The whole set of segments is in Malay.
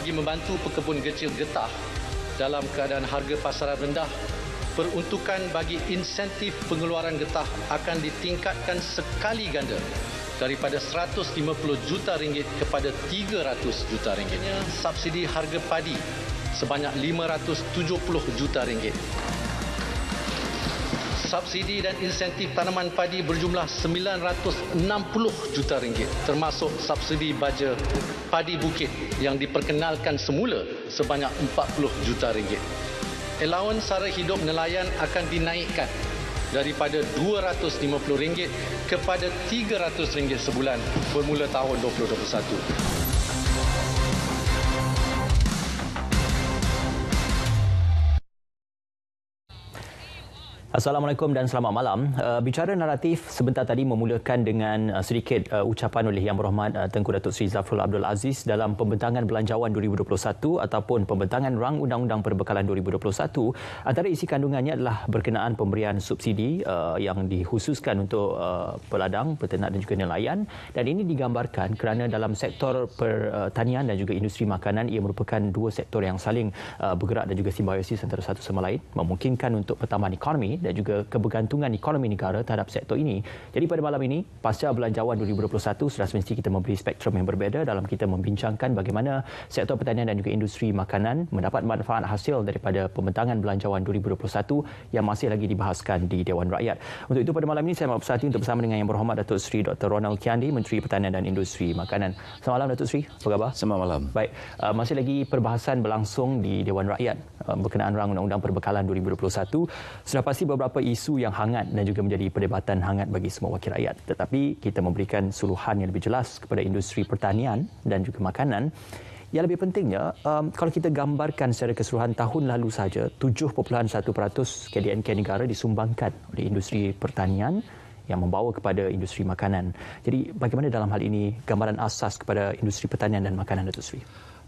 bagi membantu pekebun kecil getah dalam keadaan harga pasaran rendah, peruntukan bagi insentif pengeluaran getah akan ditingkatkan sekali ganda daripada 150 juta ringgit kepada 300 juta ringgitnya subsidi harga padi sebanyak 570 juta ringgit subsidi dan insentif tanaman padi berjumlah 960 juta ringgit termasuk subsidi baja padi bukit yang diperkenalkan semula sebanyak 40 juta ringgit. Allowance sara hidup nelayan akan dinaikkan daripada RM250 kepada RM300 sebulan bermula tahun 2021. Assalamualaikum dan selamat malam. Uh, bicara naratif sebentar tadi memulakan dengan uh, sedikit uh, ucapan oleh Yang Berhormat Tengku Datuk Seri Zafrul Abdul Aziz dalam pembentangan belanjawan 2021 ataupun pembentangan rang undang-undang perbekalan 2021 antara isi kandungannya adalah berkenaan pemberian subsidi yang dihususkan untuk peladang, peternak dan juga nelayan dan ini digambarkan kerana dalam sektor pertanian dan juga industri makanan ia merupakan dua sektor yang saling bergerak dan juga simbiosis antara satu sama lain memungkinkan untuk pertambahan ekonomi dan juga kebergantungan ekonomi negara terhadap sektor ini. Jadi pada malam ini, pasca belanjawan 2021, sudah semestinya kita memberi spektrum yang berbeza dalam kita membincangkan bagaimana sektor pertanian dan juga industri makanan mendapat manfaat hasil daripada pembentangan belanjawan 2021 yang masih lagi dibahaskan di Dewan Rakyat. Untuk itu pada malam ini, saya mahu bersatu untuk bersama dengan Yang Berhormat Datuk Seri Dr. Ronald Kiandi, Menteri Pertanian dan Industri Makanan. Selamat malam Datuk Seri, apa khabar? Selamat malam. Baik, uh, masih lagi perbahasan berlangsung di Dewan Rakyat uh, berkenaan rang Undang-Undang Perbekalan 2021. Sudah pasti beberapa isu yang hangat dan juga menjadi perdebatan hangat bagi semua wakil rakyat. Tetapi kita memberikan suluhan yang lebih jelas kepada industri pertanian dan juga makanan. Yang lebih pentingnya, um, kalau kita gambarkan secara keseluruhan tahun lalu saja, 7.1% KDNK negara disumbangkan oleh industri pertanian yang membawa kepada industri makanan. Jadi bagaimana dalam hal ini gambaran asas kepada industri pertanian dan makanan Datuk Sri?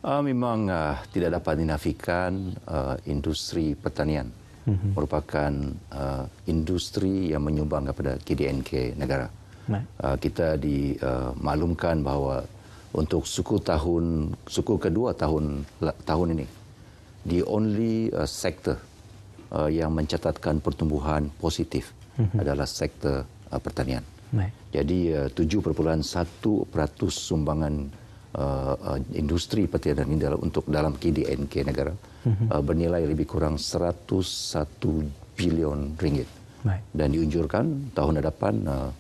Ah, memang ah, tidak dapat dinafikan ah, industri pertanian hmm merupakan uh, industri yang menyumbang kepada KDNK negara. Uh, kita dimaklumkan uh, bahawa untuk suku tahun suku kedua tahun tahun ini the only uh, sector uh, yang mencatatkan pertumbuhan positif mm-hmm. adalah sektor uh, pertanian. Baik. Jadi uh, 7.1% sumbangan uh, uh, industri pertanian ini dalam untuk dalam KDNK negara uh, bernilai lebih kurang 101 bilion ringgit. Baik. Dan diunjurkan tahun hadapan uh,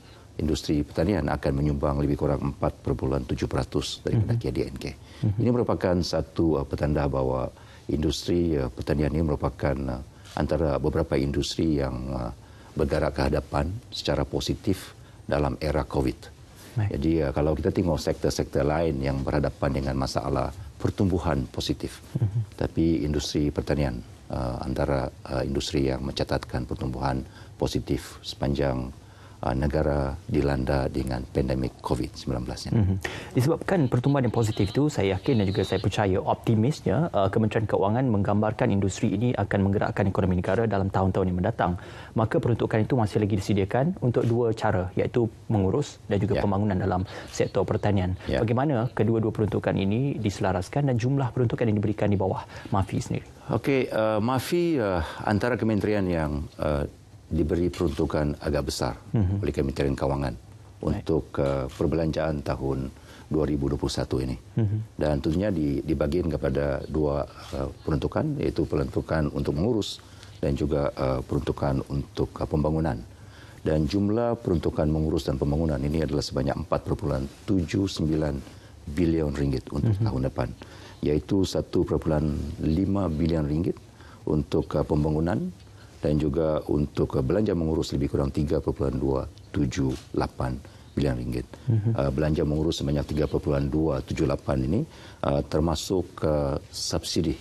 industri pertanian akan menyumbang lebih kurang 4.7% dari pendakian DNK. Uhum. Ini merupakan satu uh, petanda bahawa industri uh, pertanian ini merupakan uh, antara beberapa industri yang uh, bergerak ke hadapan secara positif dalam era COVID. Baik. Jadi kalau kita tengok sektor-sektor lain yang berhadapan dengan masalah pertumbuhan positif. Mm-hmm. Tapi industri pertanian uh, antara uh, industri yang mencatatkan pertumbuhan positif sepanjang uh, negara dilanda dengan pandemik COVID-19. Mm-hmm. Disebabkan pertumbuhan yang positif itu, saya yakin dan juga saya percaya optimisnya uh, Kementerian Keuangan menggambarkan industri ini akan menggerakkan ekonomi negara dalam tahun-tahun yang mendatang. Maka peruntukan itu masih lagi disediakan untuk dua cara, iaitu mengurus dan juga yeah. pembangunan dalam sektor pertanian. Yeah. Bagaimana kedua-dua peruntukan ini diselaraskan dan jumlah peruntukan yang diberikan di bawah MAFI sendiri? Okey, uh, MAFI uh, antara kementerian yang uh, diberi peruntukan agak besar mm-hmm. oleh Kementerian Kewangan right. untuk uh, perbelanjaan tahun 2021 ini. Mm-hmm. Dan tentunya dibagiin kepada dua uh, peruntukan yaitu peruntukan untuk mengurus dan juga uh, peruntukan untuk uh, pembangunan. Dan jumlah peruntukan mengurus dan pembangunan ini adalah sebanyak 4,79 bilion ringgit untuk mm-hmm. tahun depan, yaitu 1,5 bilion ringgit untuk uh, pembangunan dan juga untuk eh, belanja mengurus lebih kurang 3.278 bilion ringgit. Mm-hmm. Uh, belanja mengurus sebanyak 3.278 ini uh, termasuk uh, subsidi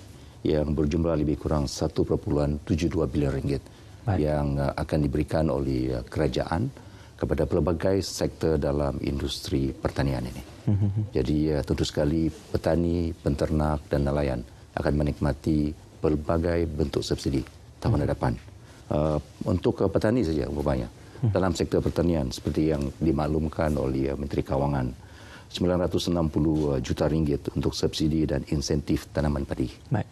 yang berjumlah lebih kurang 1.72 bilion ringgit Baik. yang uh, akan diberikan oleh uh, kerajaan kepada pelbagai sektor dalam industri pertanian ini. Mm-hmm. Jadi uh, tentu sekali petani, penternak dan nelayan akan menikmati pelbagai bentuk subsidi tahun mm-hmm. depan. Uh, untuk petani saja umpamanya hmm. dalam sektor pertanian seperti yang dimaklumkan oleh Menteri Kawangan 960 juta ringgit untuk subsidi dan insentif tanaman padi. Baik.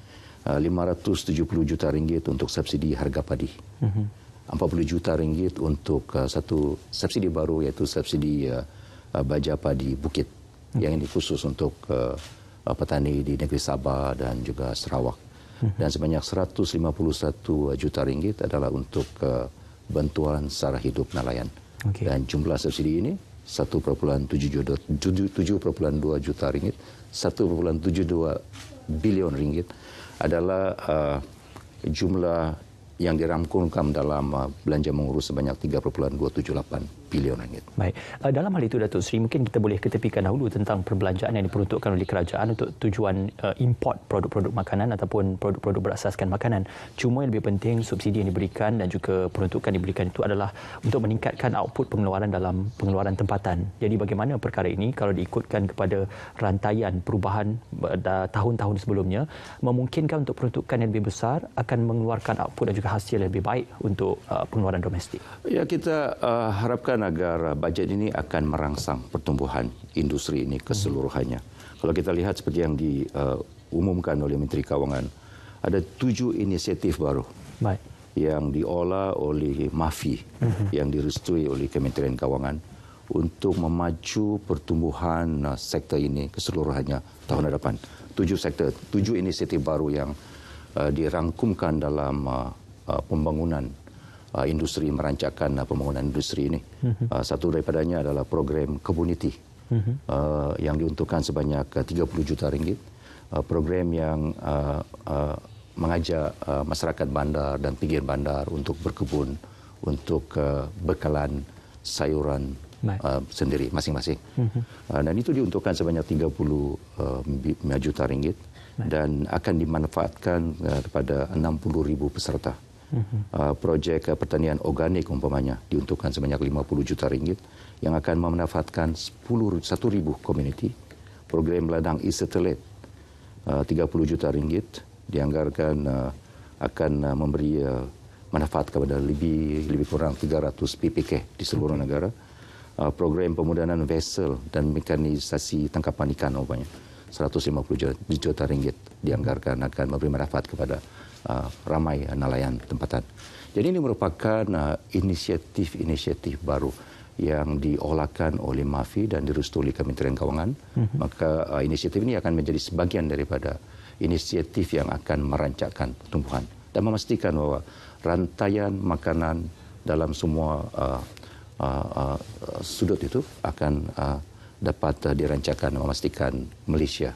570 uh, juta ringgit untuk subsidi harga padi. uh 40 juta ringgit untuk uh, satu subsidi baru iaitu subsidi baja padi bukit uh yang ini khusus untuk petani di negeri Sabah dan juga Sarawak. dan sebanyak 151 juta ringgit adalah untuk uh, bantuan sarah hidup nelayan. Okay. Dan jumlah subsidi ini tujuh puluh dua juta ringgit, 1,72 bilion ringgit adalah uh, jumlah yang dirangkumkan dalam uh, belanja mengurus sebanyak 3,278 pilihanannya. Baik. Eh, dalam hal itu Datuk Seri, mungkin kita boleh ketepikan dahulu tentang perbelanjaan yang diperuntukkan oleh kerajaan untuk tujuan eh, import produk-produk makanan ataupun produk-produk berasaskan makanan. Cuma yang lebih penting subsidi yang diberikan dan juga peruntukan diberikan itu adalah untuk meningkatkan output pengeluaran dalam pengeluaran tempatan. Jadi bagaimana perkara ini kalau diikutkan kepada rantaian perubahan eh, tahun-tahun sebelumnya memungkinkan untuk peruntukan yang lebih besar akan mengeluarkan output dan juga hasil yang lebih baik untuk pengeluaran domestik. Ya kita uh, harapkan negara bajet ini akan merangsang pertumbuhan industri ini keseluruhannya. Kalau kita lihat seperti yang diumumkan uh, oleh Menteri Kewangan, ada tujuh inisiatif baru Baik. yang diolah oleh mafi hmm yang direstui oleh Kementerian Kewangan untuk memacu pertumbuhan uh, sektor ini keseluruhannya tahun hadapan. Tujuh sektor, tujuh inisiatif baru yang uh, dirangkumkan dalam uh, uh, pembangunan Uh, industri merancangkan uh, pembangunan industri ini. Uh-huh. Uh, satu daripadanya adalah program community uh-huh. Mhm. uh, yang diuntukkan sebanyak uh, 30 juta ringgit. Uh, program yang uh, uh, mengajak uh, masyarakat bandar dan pinggir bandar untuk berkebun untuk uh, bekalan sayuran uh, sendiri masing-masing. Uh-huh. Uh, dan itu diuntukkan sebanyak 30 uh, juta ringgit dan akan dimanfaatkan uh, kepada 60 ribu peserta. Uh-huh. Mhm. uh, projek uh, pertanian organik umpamanya diuntukkan sebanyak 50 juta ringgit yang akan memanfaatkan 10 ribu community program ladang e-satellite uh, 30 juta ringgit dianggarkan uh, akan uh, memberi uh, manfaat kepada lebih lebih kurang 300 PPK di seluruh mhm. negara uh, program pemudahan vessel dan mekanisasi tangkapan ikan umpamanya 150 juta, juta ringgit dianggarkan akan memberi manfaat kepada uh, ramai uh, nelayan tempatan. Jadi ini merupakan ah, inisiatif-inisiatif uh, baru yang diolahkan oleh MAFI dan direstui Kementerian Kawangan. Mm-hmm. Maka uh, inisiatif ini akan menjadi sebagian daripada inisiatif yang akan merancakkan pertumbuhan dan memastikan bahawa rantaian makanan dalam semua uh, uh, uh, sudut itu akan uh, dapat uh, dirancakan memastikan Malaysia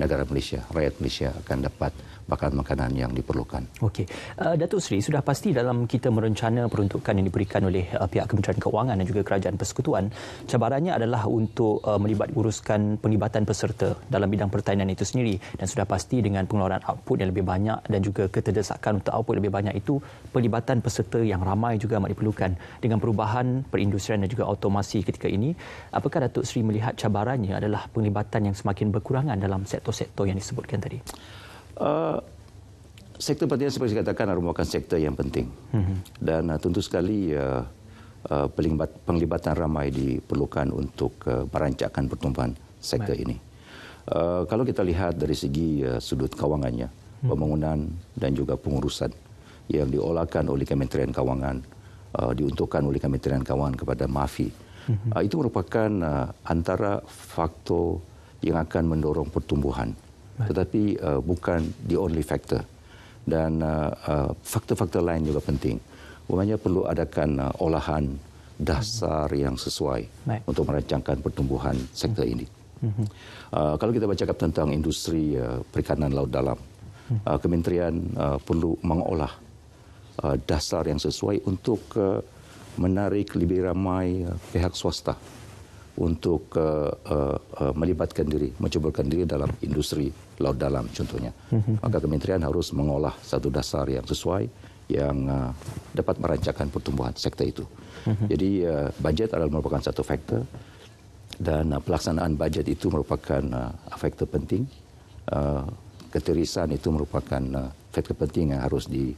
negara Malaysia rakyat Malaysia akan dapat Bakal makanan yang diperlukan. Okey. Uh, Datuk Seri, sudah pasti dalam kita merencana peruntukan yang diberikan oleh uh, pihak Kementerian Keuangan dan juga Kerajaan Persekutuan, cabarannya adalah untuk uh, melibat uruskan penglibatan peserta dalam bidang pertanian itu sendiri dan sudah pasti dengan pengeluaran output yang lebih banyak dan juga keterdesakan untuk output yang lebih banyak itu pelibatan peserta yang ramai juga amat diperlukan dengan perubahan perindustrian dan juga automasi ketika ini apakah Datuk Seri melihat cabarannya adalah penglibatan yang semakin berkurangan dalam sektor-sektor yang disebutkan tadi? Uh, sektor pertanian seperti saya katakan merupakan sektor yang penting mm-hmm. dan uh, tentu sekali uh, uh, penglibatan ramai diperlukan untuk uh, merancakkan pertumbuhan sektor Baik. ini. Uh, kalau kita lihat dari segi uh, sudut kawangannya, hmm. pembangunan dan juga pengurusan yang diolahkan oleh Kementerian Kawangan, uh, diuntukkan oleh Kementerian Kawangan kepada MAFI, hmm. uh, itu merupakan uh, antara faktor yang akan mendorong pertumbuhan tetapi uh, bukan the only factor dan faktor-faktor uh, uh, lain juga penting. Umumnya perlu adakan uh, olahan dasar hmm. yang sesuai Baik. untuk merancangkan pertumbuhan sektor hmm. ini. Hmm. Uh, kalau kita bercakap tentang industri uh, perikanan laut dalam, hmm. uh, kementerian uh, perlu mengolah uh, dasar yang sesuai untuk uh, menarik lebih ramai uh, pihak swasta untuk uh, uh, uh, melibatkan diri, mencuburkan diri dalam industri laut dalam contohnya. Mhm. Maka kementerian harus mengolah satu dasar yang sesuai yang uh, dapat merancangkan pertumbuhan sektor itu. Mhm. Jadi uh, budget adalah merupakan satu faktor dan uh, pelaksanaan budget itu merupakan uh, faktor penting. Uh, keterisan itu merupakan uh, faktor penting yang harus di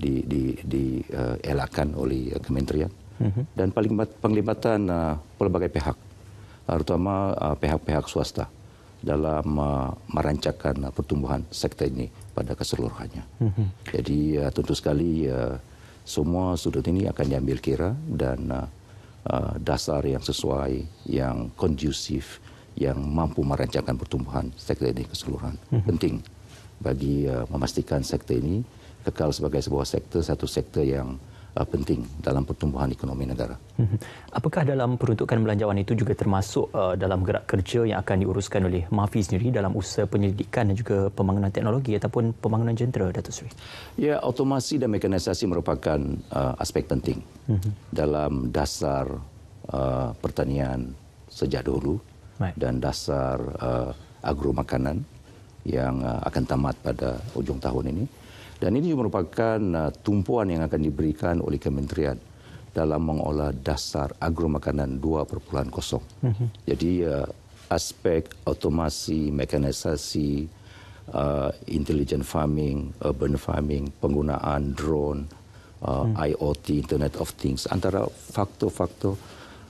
di di dielakkan uh, oleh uh, kementerian. Mhm. Dan paling penglibatan uh, pelbagai pihak, terutama ah, pihak-pihak uh, swasta dalam uh, ah, merancangkan uh, ah, pertumbuhan sektor ini pada keseluruhannya. Mm-hmm. Jadi uh, tentu sekali uh, semua sudut ini akan diambil kira dan uh, uh, dasar yang sesuai, yang kondusif, yang mampu merancangkan pertumbuhan sektor ini keseluruhan mm-hmm. penting bagi uh, memastikan sektor ini kekal sebagai sebuah sektor satu sektor yang uh, penting dalam pertumbuhan ekonomi negara. Mhm. Apakah dalam peruntukan belanjawan itu juga termasuk uh, dalam gerak kerja yang akan diuruskan oleh MAFI sendiri dalam usaha penyelidikan dan juga pembangunan teknologi ataupun pembangunan jentera, Datuk Seri? Ya, automasi dan mekanisasi merupakan uh, aspek penting mm-hmm. dalam dasar uh, pertanian sejak dulu Baik. dan dasar uh, agro makanan yang uh, akan tamat pada ujung tahun ini. Dan ini merupakan uh, tumpuan yang akan diberikan oleh kementerian dalam mengolah dasar agro makanan 2.0. Mm-hmm. Jadi uh, aspek otomasi, mekanisasi, uh, intelligent farming, urban farming, penggunaan drone, uh, mm. IoT, Internet of Things, antara faktor-faktor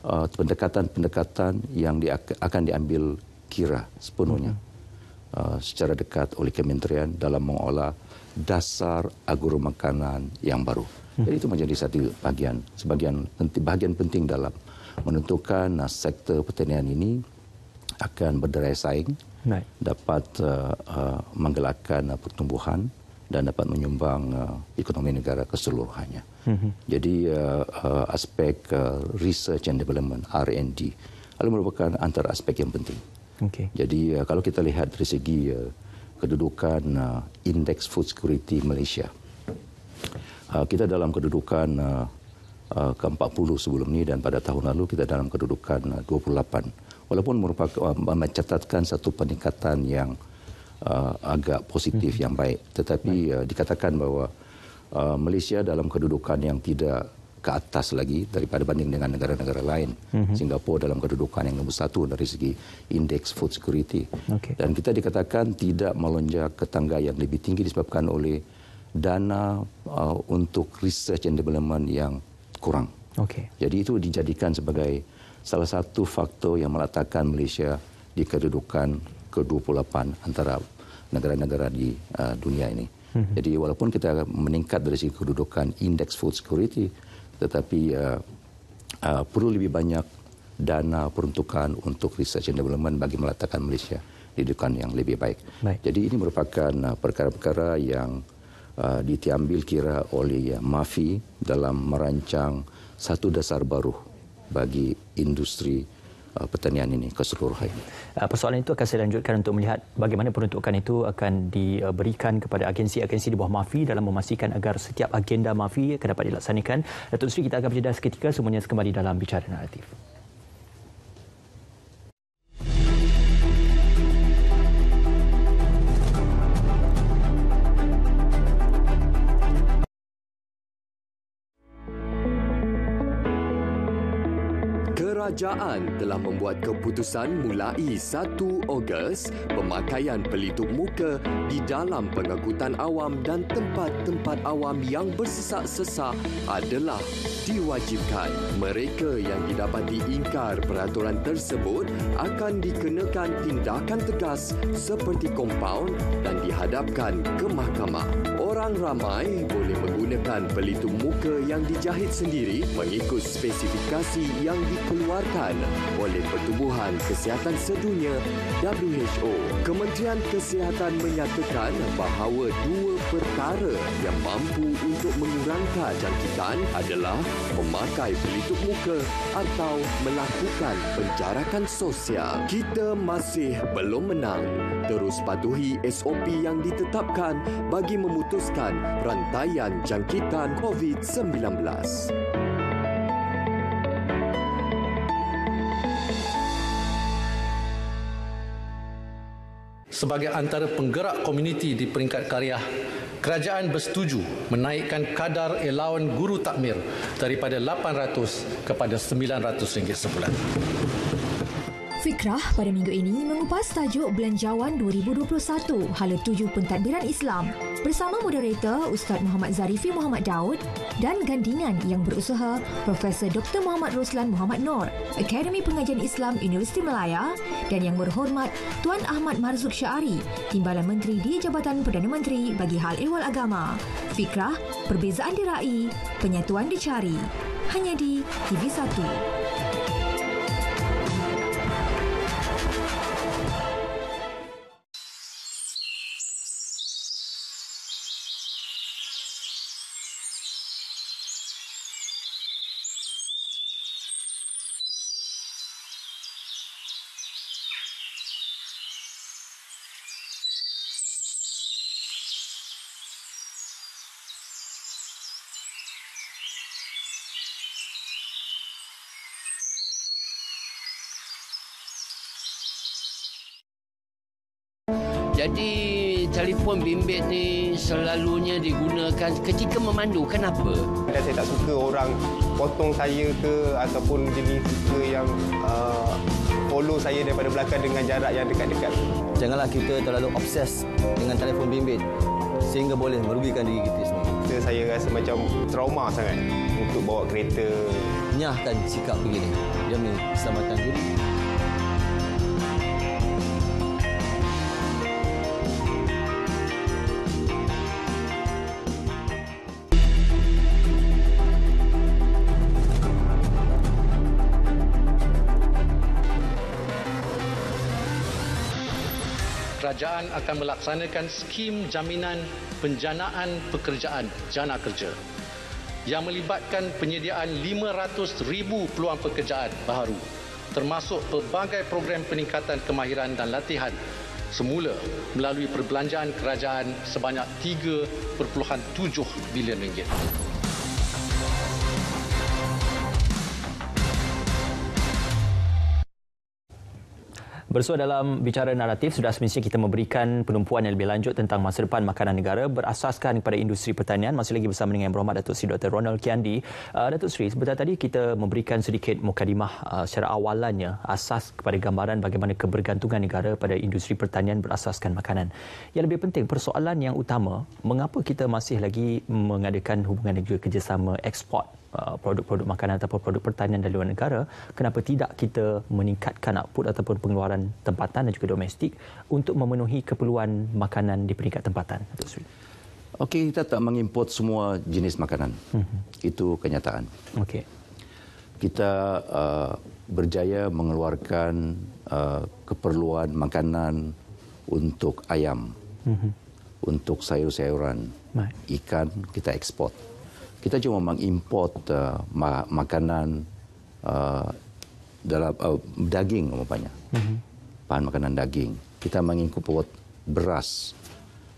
uh, pendekatan-pendekatan yang di, akan diambil kira sepenuhnya mm-hmm. uh, secara dekat oleh kementerian dalam mengolah dasar agro makanan yang baru. Hmm. Jadi itu menjadi satu bagian sebagian bagian penting dalam menentukan uh, sektor pertanian ini akan berderai saing, Naik. dapat uh, uh, menggelakkan uh, pertumbuhan dan dapat menyumbang uh, ekonomi negara keseluruhannya. Mm-hmm. Jadi uh, uh, aspek uh, research and development R&D adalah merupakan antara aspek yang penting. Okay. Jadi uh, kalau kita lihat dari segi uh, kedudukan uh, indeks food security Malaysia. Uh, kita dalam kedudukan uh, uh, ke-40 sebelum ini dan pada tahun lalu kita dalam kedudukan uh, 28. Walaupun merupakan uh, mencatatkan satu peningkatan yang uh, agak positif hmm. yang baik, tetapi uh, dikatakan bahawa uh, Malaysia dalam kedudukan yang tidak ke atas lagi daripada banding dengan negara-negara lain. Mm-hmm. Singapura dalam kedudukan yang nomor satu dari segi indeks food security. Okay. Dan kita dikatakan tidak melonjak ke tangga yang lebih tinggi disebabkan oleh dana uh, untuk research and development yang kurang. Okay. Jadi itu dijadikan sebagai salah satu faktor yang meletakkan Malaysia di kedudukan ke-28 antara negara-negara di uh, dunia ini. Mm-hmm. Jadi walaupun kita meningkat dari segi kedudukan indeks food security, tetapi uh, uh, perlu lebih banyak dana peruntukan untuk research and development bagi meletakkan Malaysia di dukan yang lebih baik. baik. Jadi ini merupakan uh, perkara-perkara uh, yang uh, diambil kira oleh uh, MAFI dalam merancang satu dasar baru bagi industri uh, pertanian ini keseluruhan. Uh, persoalan itu akan saya lanjutkan untuk melihat bagaimana peruntukan itu akan diberikan kepada agensi-agensi di bawah MAFI dalam memastikan agar setiap agenda MAFI akan dapat dilaksanakan. Datuk Seri, kita akan berjeda seketika semuanya kembali dalam Bicara Naratif. kerajaan telah membuat keputusan mulai 1 Ogos pemakaian pelitup muka di dalam pengangkutan awam dan tempat-tempat awam yang bersesak-sesak adalah diwajibkan. Mereka yang didapati ingkar peraturan tersebut akan dikenakan tindakan tegas seperti kompaun dan dihadapkan ke mahkamah. Orang ramai boleh menggunakan pelitup muka yang dijahit sendiri mengikut spesifikasi yang dikeluarkan dibenarkan oleh Pertubuhan Kesihatan Sedunia WHO. Kementerian Kesihatan menyatakan bahawa dua perkara yang mampu untuk mengurangkan jangkitan adalah memakai pelitup muka atau melakukan penjarakan sosial. Kita masih belum menang. Terus patuhi SOP yang ditetapkan bagi memutuskan rantaian jangkitan COVID-19. sebagai antara penggerak komuniti di peringkat karya, kerajaan bersetuju menaikkan kadar elaun guru takmir daripada 800 kepada 900 ringgit sebulan. Fikrah pada minggu ini mengupas tajuk Belanjawan 2021 Hala 7 Pentadbiran Islam bersama moderator Ustaz Muhammad Zarifi Muhammad Daud dan gandingan yang berusaha Profesor Dr. Muhammad Ruslan Muhammad Nor, Akademi Pengajian Islam Universiti Melaya dan yang berhormat Tuan Ahmad Marzuk Syari, Timbalan Menteri di Jabatan Perdana Menteri bagi Hal Ehwal Agama. Fikrah, perbezaan dirai, penyatuan dicari. Hanya di TV1. Jadi telefon bimbit ni selalunya digunakan ketika memandu. Kenapa? Kadang saya tak suka orang potong saya ke ataupun jenis suka yang uh, follow saya daripada belakang dengan jarak yang dekat-dekat. Janganlah kita terlalu obses dengan telefon bimbit sehingga boleh merugikan diri kita sendiri. Saya rasa macam trauma sangat untuk bawa kereta. Nyahkan sikap begini demi keselamatan diri. kerajaan akan melaksanakan skim jaminan penjanaan pekerjaan jana kerja yang melibatkan penyediaan 500,000 peluang pekerjaan baru, termasuk pelbagai program peningkatan kemahiran dan latihan semula melalui perbelanjaan kerajaan sebanyak 3.7 bilion ringgit. Bersua dalam bicara naratif, sudah semestinya kita memberikan penumpuan yang lebih lanjut tentang masa depan makanan negara berasaskan kepada industri pertanian. Masih lagi bersama dengan Berhormat Datuk Seri Dr. Ronald Kiandi. Uh, Datuk Sri sebentar tadi kita memberikan sedikit mukadimah uh, secara awalannya asas kepada gambaran bagaimana kebergantungan negara pada industri pertanian berasaskan makanan. Yang lebih penting, persoalan yang utama, mengapa kita masih lagi mengadakan hubungan juga kerjasama ekspor Uh, produk-produk makanan ataupun produk pertanian dari luar negara, kenapa tidak kita meningkatkan output ataupun pengeluaran tempatan dan juga domestik untuk memenuhi keperluan makanan di peringkat tempatan? Okey, kita tak mengimport semua jenis makanan. Mm-hmm. Itu kenyataan. Okey. Kita uh, berjaya mengeluarkan uh, keperluan makanan untuk ayam, mm-hmm. untuk sayur-sayuran, ikan kita ekspor. Mm-hmm. kita cuma mengimport uh, ma makanan uh, dalam uh, daging umpamanya. Mm-hmm. Bahan makanan daging. Kita mengimport beras.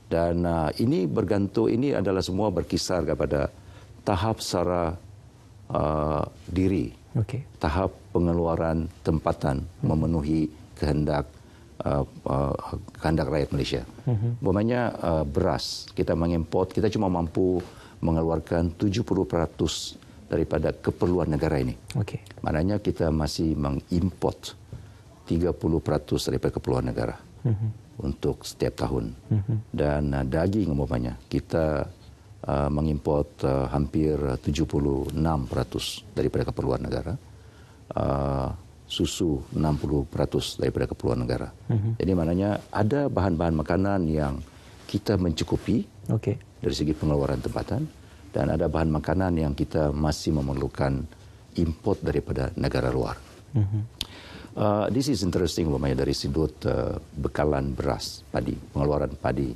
Dan uh, ini bergantung ini adalah semua berkisar kepada tahap secara uh, diri. Okay. Tahap pengeluaran tempatan mm-hmm. memenuhi kehendak Uh, uh, kehendak rakyat Malaysia. Mm-hmm. uh, beras, kita mengimport. kita cuma mampu mengeluarkan 70% daripada keperluan negara ini. Okay. Maknanya kita masih mengimport 30% daripada keperluan negara mm-hmm. untuk setiap tahun. Mm-hmm. Dan uh, daging umumnya, kita uh, mengimport uh, hampir 76% daripada keperluan negara. Uh, susu 60% daripada keperluan negara. Mm-hmm. Jadi maknanya ada bahan-bahan makanan yang kita mencukupi. Okay. dari segi pengeluaran tempatan dan ada bahan makanan yang kita masih memerlukan import daripada negara luar. Mm-hmm. Uh, this is interesting, umpamanya dari sudut uh, bekalan beras padi, pengeluaran padi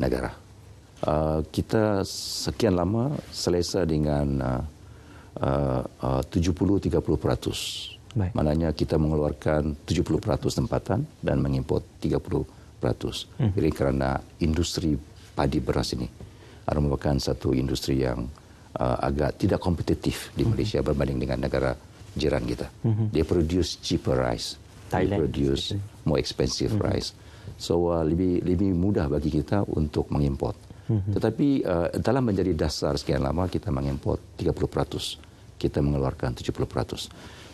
negara. Uh, kita sekian lama selesa dengan uh, uh, 70-30 uh, peratus. Baik. Maknanya kita mengeluarkan 70% tempatan dan mengimport 30%. Hmm. Jadi kerana industri padi beras ini. merupakan satu industri yang uh, agak tidak kompetitif di mhm. Malaysia hmm. berbanding dengan negara jiran kita. Hmm. They produce cheaper rice, Thailand. they produce more expensive hmm. rice. So uh, lebih lebih mudah bagi kita untuk mengimpor. Hmm. Tetapi uh, dalam menjadi dasar sekian lama kita mengimpor 30%, kita mengeluarkan 70%.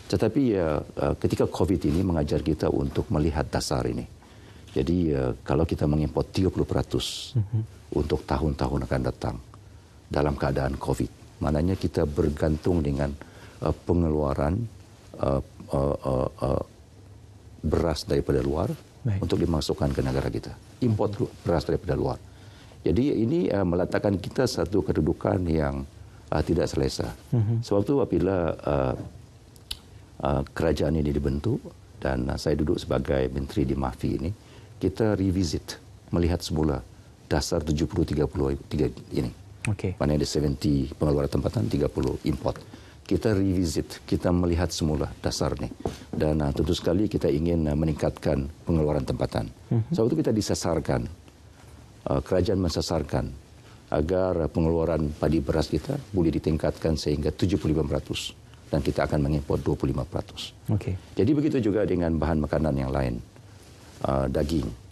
Tetapi uh, uh, ketika Covid ini mengajar kita untuk melihat dasar ini. Jadi uh, kalau kita mengimpor 30%, hmm untuk tahun-tahun akan datang dalam keadaan COVID. Maknanya kita bergantung dengan uh, pengeluaran uh, uh, uh, uh, beras daripada luar Baik. untuk dimasukkan ke negara kita. Import beras daripada luar. Jadi ini uh, meletakkan kita satu kedudukan yang uh, tidak selesa. Mm-hmm. Sebab itu apabila uh, uh, kerajaan ini dibentuk dan uh, saya duduk sebagai menteri di Mafi ini, kita revisit, melihat semula dasar 70-30 ini. Oke. Okay. Mana ada 70 pengeluaran tempatan, 30 import. Kita revisit, kita melihat semula dasarnya. Dan uh, tentu sekali kita ingin uh, meningkatkan pengeluaran tempatan. Mm -hmm. Saat itu kita disasarkan, uh, kerajaan mensasarkan agar uh, pengeluaran padi beras kita boleh ditingkatkan sehingga 75% dan kita akan mengimpor 25%. Oke. Okay. Jadi begitu juga dengan bahan makanan yang lain, uh, daging.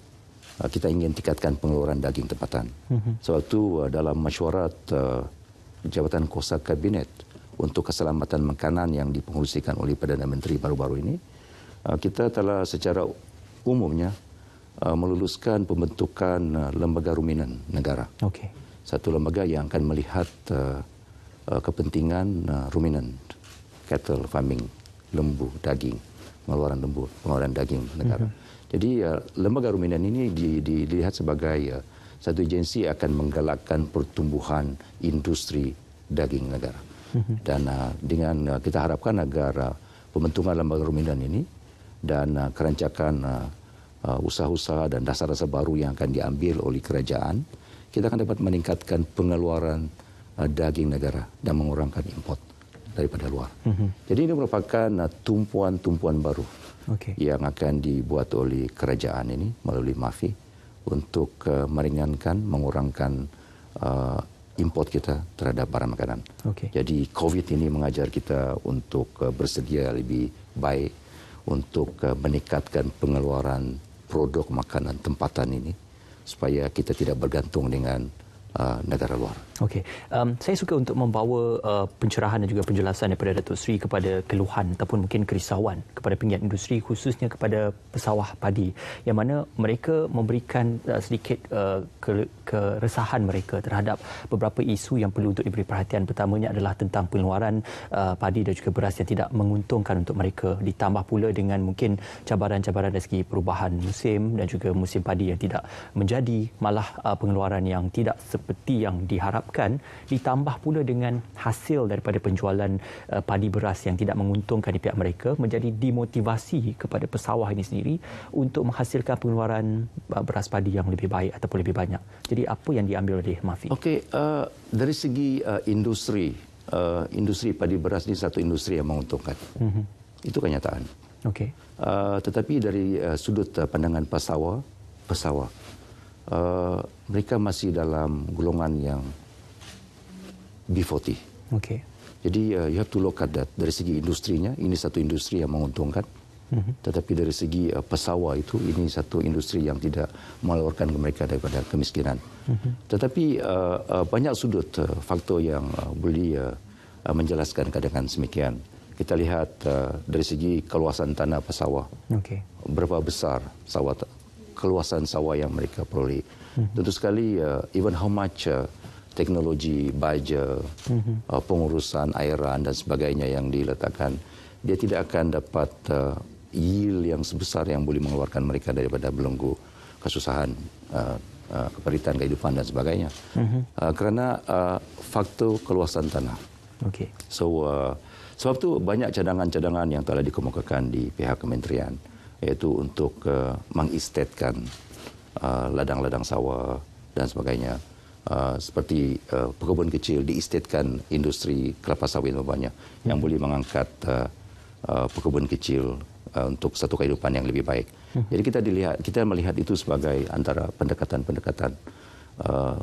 Ah, kita ingin tingkatkan pengeluaran daging tempatan. Mhm. Sebab itu ah, dalam mesyuarat ah, Jabatan Kuasa Kabinet untuk keselamatan makanan yang dipengurusikan oleh Perdana Menteri baru-baru ini, kita telah secara umumnya meluluskan pembentukan lembaga ruminan negara. Okay. Satu lembaga yang akan melihat kepentingan ruminan, cattle farming, lembu, daging, pengeluaran lembu, pengeluaran daging negara. Mm-hmm. Jadi uh, lembaga Ruminan ini di, di, dilihat sebagai uh, satu agensi akan menggalakkan pertumbuhan industri daging negara. Mhm. Dan uh, dengan uh, kita harapkan agar uh, pembentukan lembaga Ruminan ini dan uh, kerancakan uh, usaha-usaha dan dasar-dasar baru yang akan diambil oleh kerajaan, kita akan dapat meningkatkan pengeluaran uh, daging negara dan mengurangkan import daripada luar. Mm-hmm. Jadi ini merupakan uh, tumpuan-tumpuan baru okay. yang akan dibuat oleh kerajaan ini melalui MAFI untuk uh, meringankan, mengurangkan uh, import kita terhadap barang makanan. Okay. Jadi COVID ini mengajar kita untuk uh, bersedia lebih baik untuk uh, meningkatkan pengeluaran produk makanan tempatan ini supaya kita tidak bergantung dengan Ah, negara luar. Okey. Um, saya suka untuk membawa uh, pencerahan dan juga penjelasan daripada Datuk Sri kepada keluhan ataupun mungkin kerisauan kepada penggiat industri khususnya kepada pesawah padi yang mana mereka memberikan uh, sedikit uh, ke- keresahan mereka terhadap beberapa isu yang perlu untuk diberi perhatian. Pertamanya adalah tentang pengeluaran uh, padi dan juga beras yang tidak menguntungkan untuk mereka ditambah pula dengan mungkin cabaran-cabaran dari segi perubahan musim dan juga musim padi yang tidak menjadi malah uh, pengeluaran yang tidak seperti yang diharapkan ditambah pula dengan hasil daripada penjualan uh, padi beras yang tidak menguntungkan di pihak mereka menjadi dimotivasi kepada pesawah ini sendiri untuk menghasilkan pengeluaran uh, beras padi yang lebih baik ataupun lebih banyak. Jadi apa yang diambil oleh Mafi? Okey, uh, dari segi uh, industri Uh, industri padi beras ini satu industri yang menguntungkan. Mm-hmm. Itu kenyataan. Okay. Uh, tetapi dari uh, sudut uh, pandangan pesawa, pesawa, Eh, mereka masih dalam golongan yang B40. Okay. Jadi uh, you have to look at that dari segi industrinya ini satu industri yang menguntungkan. Mhm. Tetapi dari segi uh, pesawat itu ini satu industri yang tidak melaporkan mereka daripada kemiskinan. Mhm. Tetapi uh, uh, banyak sudut uh, faktor yang uh, boleh uh, menjelaskan keadaan semikian. Kita lihat uh, dari segi keluasan tanah pesawat. Okay. Berapa besar pesawat keluasan sawah yang mereka peroleh. Mm-hmm. Tentu sekali uh, even how much uh, teknologi baja, mm-hmm. uh, pengurusan airan dan sebagainya yang diletakkan, dia tidak akan dapat uh, yield yang sebesar yang boleh mengeluarkan mereka daripada belenggu kesusahan, uh, uh, keperitan kehidupan dan sebagainya. Mm-hmm. Uh, kerana uh, faktor keluasan tanah. Okay. So uh, sebab tu banyak cadangan-cadangan yang telah dikemukakan di pihak kementerian. Iaitu untuk uh, mengistetkan uh, ladang-ladang uh, sawah dan sebagainya. Uh, seperti uh, pekebun kecil diistetkan industri kelapa sawit banyak hmm. yang boleh mengangkat uh, uh, pekebun kecil uh, untuk satu kehidupan yang lebih baik. Hmm. Jadi kita dilihat kita melihat itu sebagai antara pendekatan-pendekatan uh,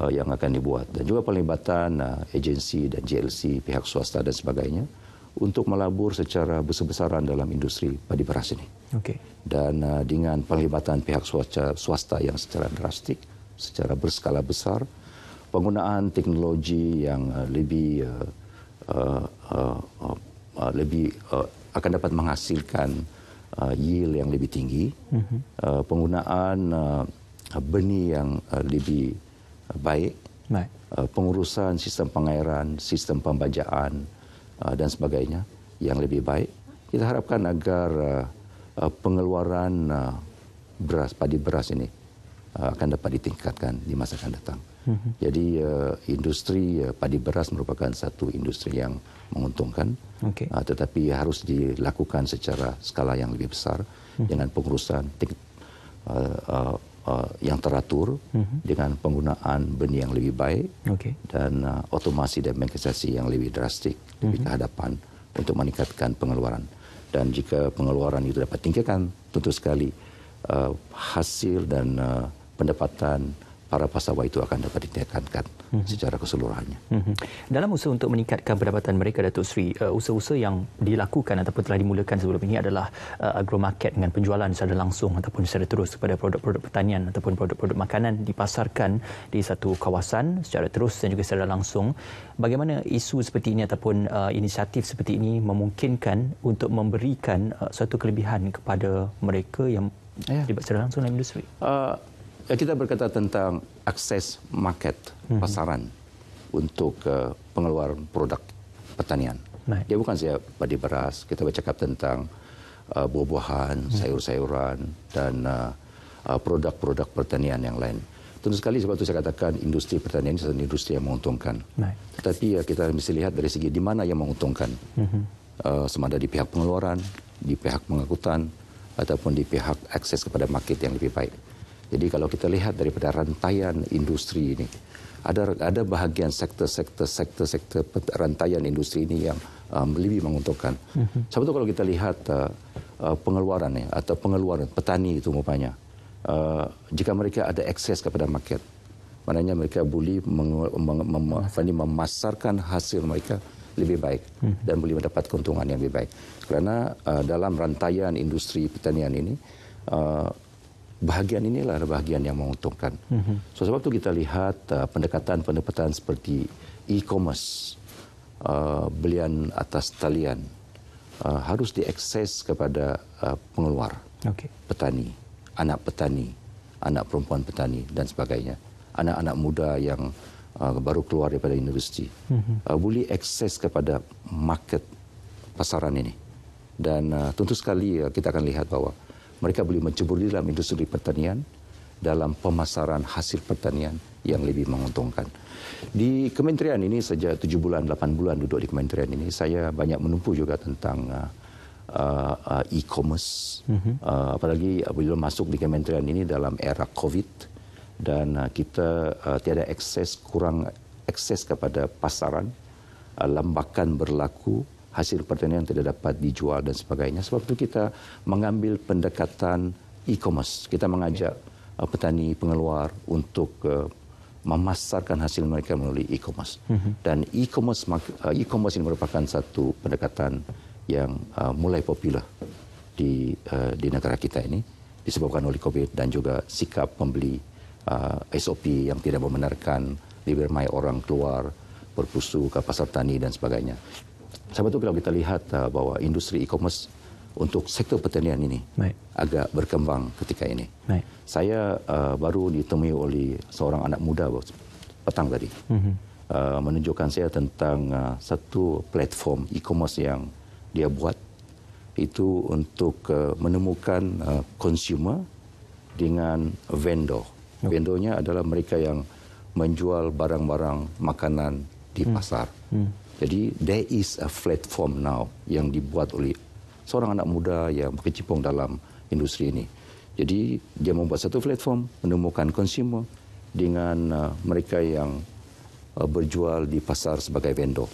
uh, yang akan dibuat dan juga pelibatan agensi dan JLC pihak swasta dan sebagainya untuk melabur secara besar-besaran dalam industri padi beras ini. Okay. Dan uh, dengan penglibatan pihak swasta, swasta yang secara drastik, secara berskala besar, penggunaan teknologi yang uh, lebih uh, uh, uh, uh, uh lebih uh, akan dapat menghasilkan uh, yield yang lebih tinggi, mm-hmm. uh, penggunaan uh, benih yang uh, lebih baik, baik. Uh, pengurusan sistem pengairan, sistem pembajaan, Ah, dan sebagainya yang lebih baik. Kita harapkan agar ah, ah, pengeluaran beras padi beras ini akan dapat ditingkatkan di masa akan datang. Mhm. Jadi industri padi beras merupakan satu industri yang menguntungkan. Okay. tetapi harus dilakukan secara skala yang lebih besar mhm. dengan pengurusan Uh, yang teratur uh-huh. dengan penggunaan benih yang lebih baik okay. dan uh, otomasi dan mekanisasi yang lebih drastik uh-huh. lebih mhm. ke hadapan untuk meningkatkan pengeluaran dan jika pengeluaran itu dapat tingkatkan tentu sekali uh, hasil dan uh, pendapatan para pasawa itu akan dapat ditingkatkan mm-hmm. secara keseluruhannya. Mm-hmm. Dalam usaha untuk meningkatkan pendapatan mereka Datuk Sri, uh, usaha-usaha yang dilakukan ataupun telah dimulakan sebelum ini adalah uh, agromarket dengan penjualan secara langsung ataupun secara terus kepada produk-produk pertanian ataupun produk-produk makanan dipasarkan di satu kawasan secara terus dan juga secara langsung. Bagaimana isu seperti ini ataupun uh, inisiatif seperti ini memungkinkan untuk memberikan uh, suatu kelebihan kepada mereka yang yeah. dibuat secara langsung dalam industri? Uh, Eh, kita berkata tentang akses market mhm. pasaran untuk uh, eh, pengeluaran produk pertanian. Nah. Dia ya, bukan saja padi beras, kita bercakap tentang uh, buah-buahan, hmm. sayur-sayuran dan uh, produk-produk pertanian yang lain. Tentu sekali sebab itu saya katakan industri pertanian ini adalah industri yang menguntungkan. Nah. Tetapi ya kita mesti lihat dari segi di mana yang menguntungkan. Hmm. Uh, semada di pihak pengeluaran, di pihak pengangkutan ataupun di pihak akses kepada market yang lebih baik. Jadi kalau kita lihat daripada rantaian industri ini, ada ada bahagian sektor-sektor sektor-sektor rantaian industri ini yang um, lebih menguntungkan. Mm-hmm. Sebab itu kalau kita lihat uh, uh, pengeluaran ya atau pengeluaran petani itu rupanya uh, jika mereka ada akses kepada market, maknanya mereka boleh meng, meng, mem, mem, memasarkan hasil mereka lebih baik hmm. dan boleh mendapat keuntungan yang lebih baik. Kerana uh, dalam rantaian industri pertanian ini, uh, bahagian inilah bahagian yang menguntungkan. Mm-hmm. So, sebab itu kita lihat uh, pendekatan-pendekatan seperti e-commerce, uh, belian atas talian uh, harus diakses kepada uh, pengeluar, okay. petani, anak petani, anak perempuan petani dan sebagainya. Anak-anak muda yang uh, baru keluar daripada universiti mm-hmm. uh, boleh akses kepada market pasaran ini. Dan uh, tentu sekali uh, kita akan lihat bahawa mereka boleh mencubur di dalam industri pertanian dalam pemasaran hasil pertanian yang lebih menguntungkan. Di kementerian ini sejak tujuh bulan lapan bulan duduk di kementerian ini saya banyak menumpu juga tentang uh, uh, uh e-commerce mm-hmm. uh, apalagi apabila masuk di kementerian ini dalam era Covid dan uh, kita uh, tiada akses kurang akses kepada pasaran uh, lambakan berlaku hasil pertanian yang tidak dapat dijual dan sebagainya. Sebab itu kita mengambil pendekatan e-commerce. Kita mengajak uh, petani pengeluar untuk uh, memasarkan hasil mereka melalui e-commerce. Mm-hmm. Dan e-commerce uh, e-commerce ini merupakan satu pendekatan yang uh, mulai popular di di negara kita ini disebabkan oleh Covid dan juga sikap pembeli SOP yang tidak membenarkan lebih ramai orang keluar berpusu ke pasar tani dan sebagainya sebab itu kalau kita lihat uh, bahawa industri e-commerce untuk sektor pertanian ini Baik. agak berkembang ketika ini. Baik. Saya uh, baru ditemui oleh seorang anak muda petang tadi. Mm-hmm. Uh, menunjukkan saya tentang uh, satu platform e-commerce yang dia buat itu untuk uh, menemukan uh, dengan vendor. Yep. Vendornya adalah mereka yang menjual barang-barang makanan di hmm. pasar. Mm. Jadi there is a platform now yang dibuat oleh seorang anak muda yang berkecimpung dalam industri ini. Jadi dia membuat satu platform menemukan consumer dengan uh, mereka yang uh, berjual di pasar sebagai vendor.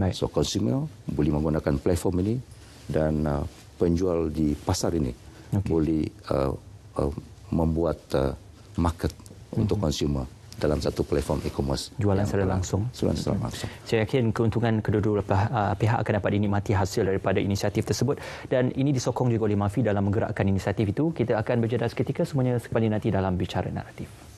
Nice. So consumer boleh menggunakan platform ini dan uh, penjual di pasar ini okay. boleh uh, uh, membuat uh, market mm-hmm. untuk mhm. consumer dalam satu platform e-commerce. Jualan secara langsung. Jualan secara hmm. langsung. Saya yakin keuntungan kedua-dua ah, pihak akan dapat dinikmati hasil daripada inisiatif tersebut dan ini disokong juga oleh Mafi dalam menggerakkan inisiatif itu. Kita akan berjeda seketika semuanya sekali nanti dalam bicara naratif.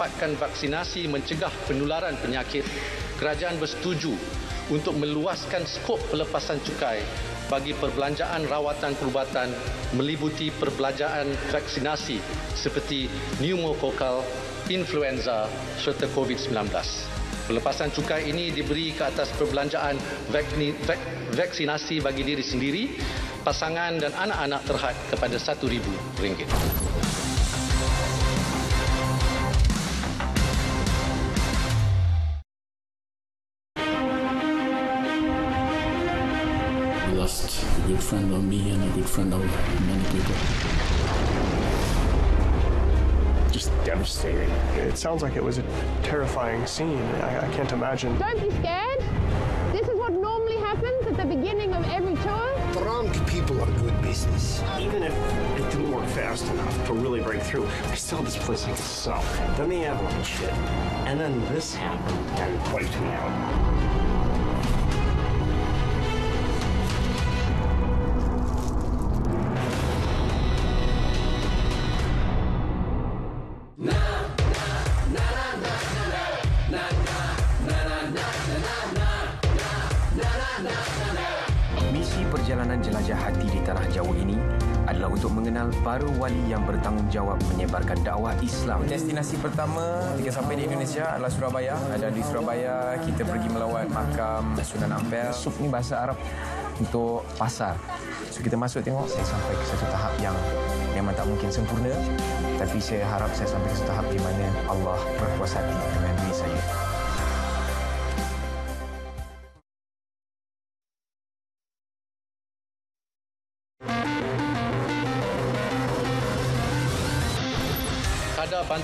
mendapatkan vaksinasi mencegah penularan penyakit, kerajaan bersetuju untuk meluaskan skop pelepasan cukai bagi perbelanjaan rawatan perubatan meliputi perbelanjaan vaksinasi seperti pneumococcal, influenza serta COVID-19. Pelepasan cukai ini diberi ke atas perbelanjaan vaksinasi bagi diri sendiri, pasangan dan anak-anak terhad kepada RM1,000. friend of me and a good friend of many people. Just devastating. It sounds like it was a terrifying scene. I, I can't imagine. Don't be scared. This is what normally happens at the beginning of every tour. Drunk people are good business. Even if it didn't work fast enough to really break through, I saw this place like itself. Then the avalanche hit. And then this happened and wiped me out. sup ni bahasa Arab untuk pasar. So kita masuk tengok saya sampai ke satu tahap yang memang tak mungkin sempurna tapi saya harap saya sampai ke satu tahap di mana Allah berpuas hati dengan diri saya.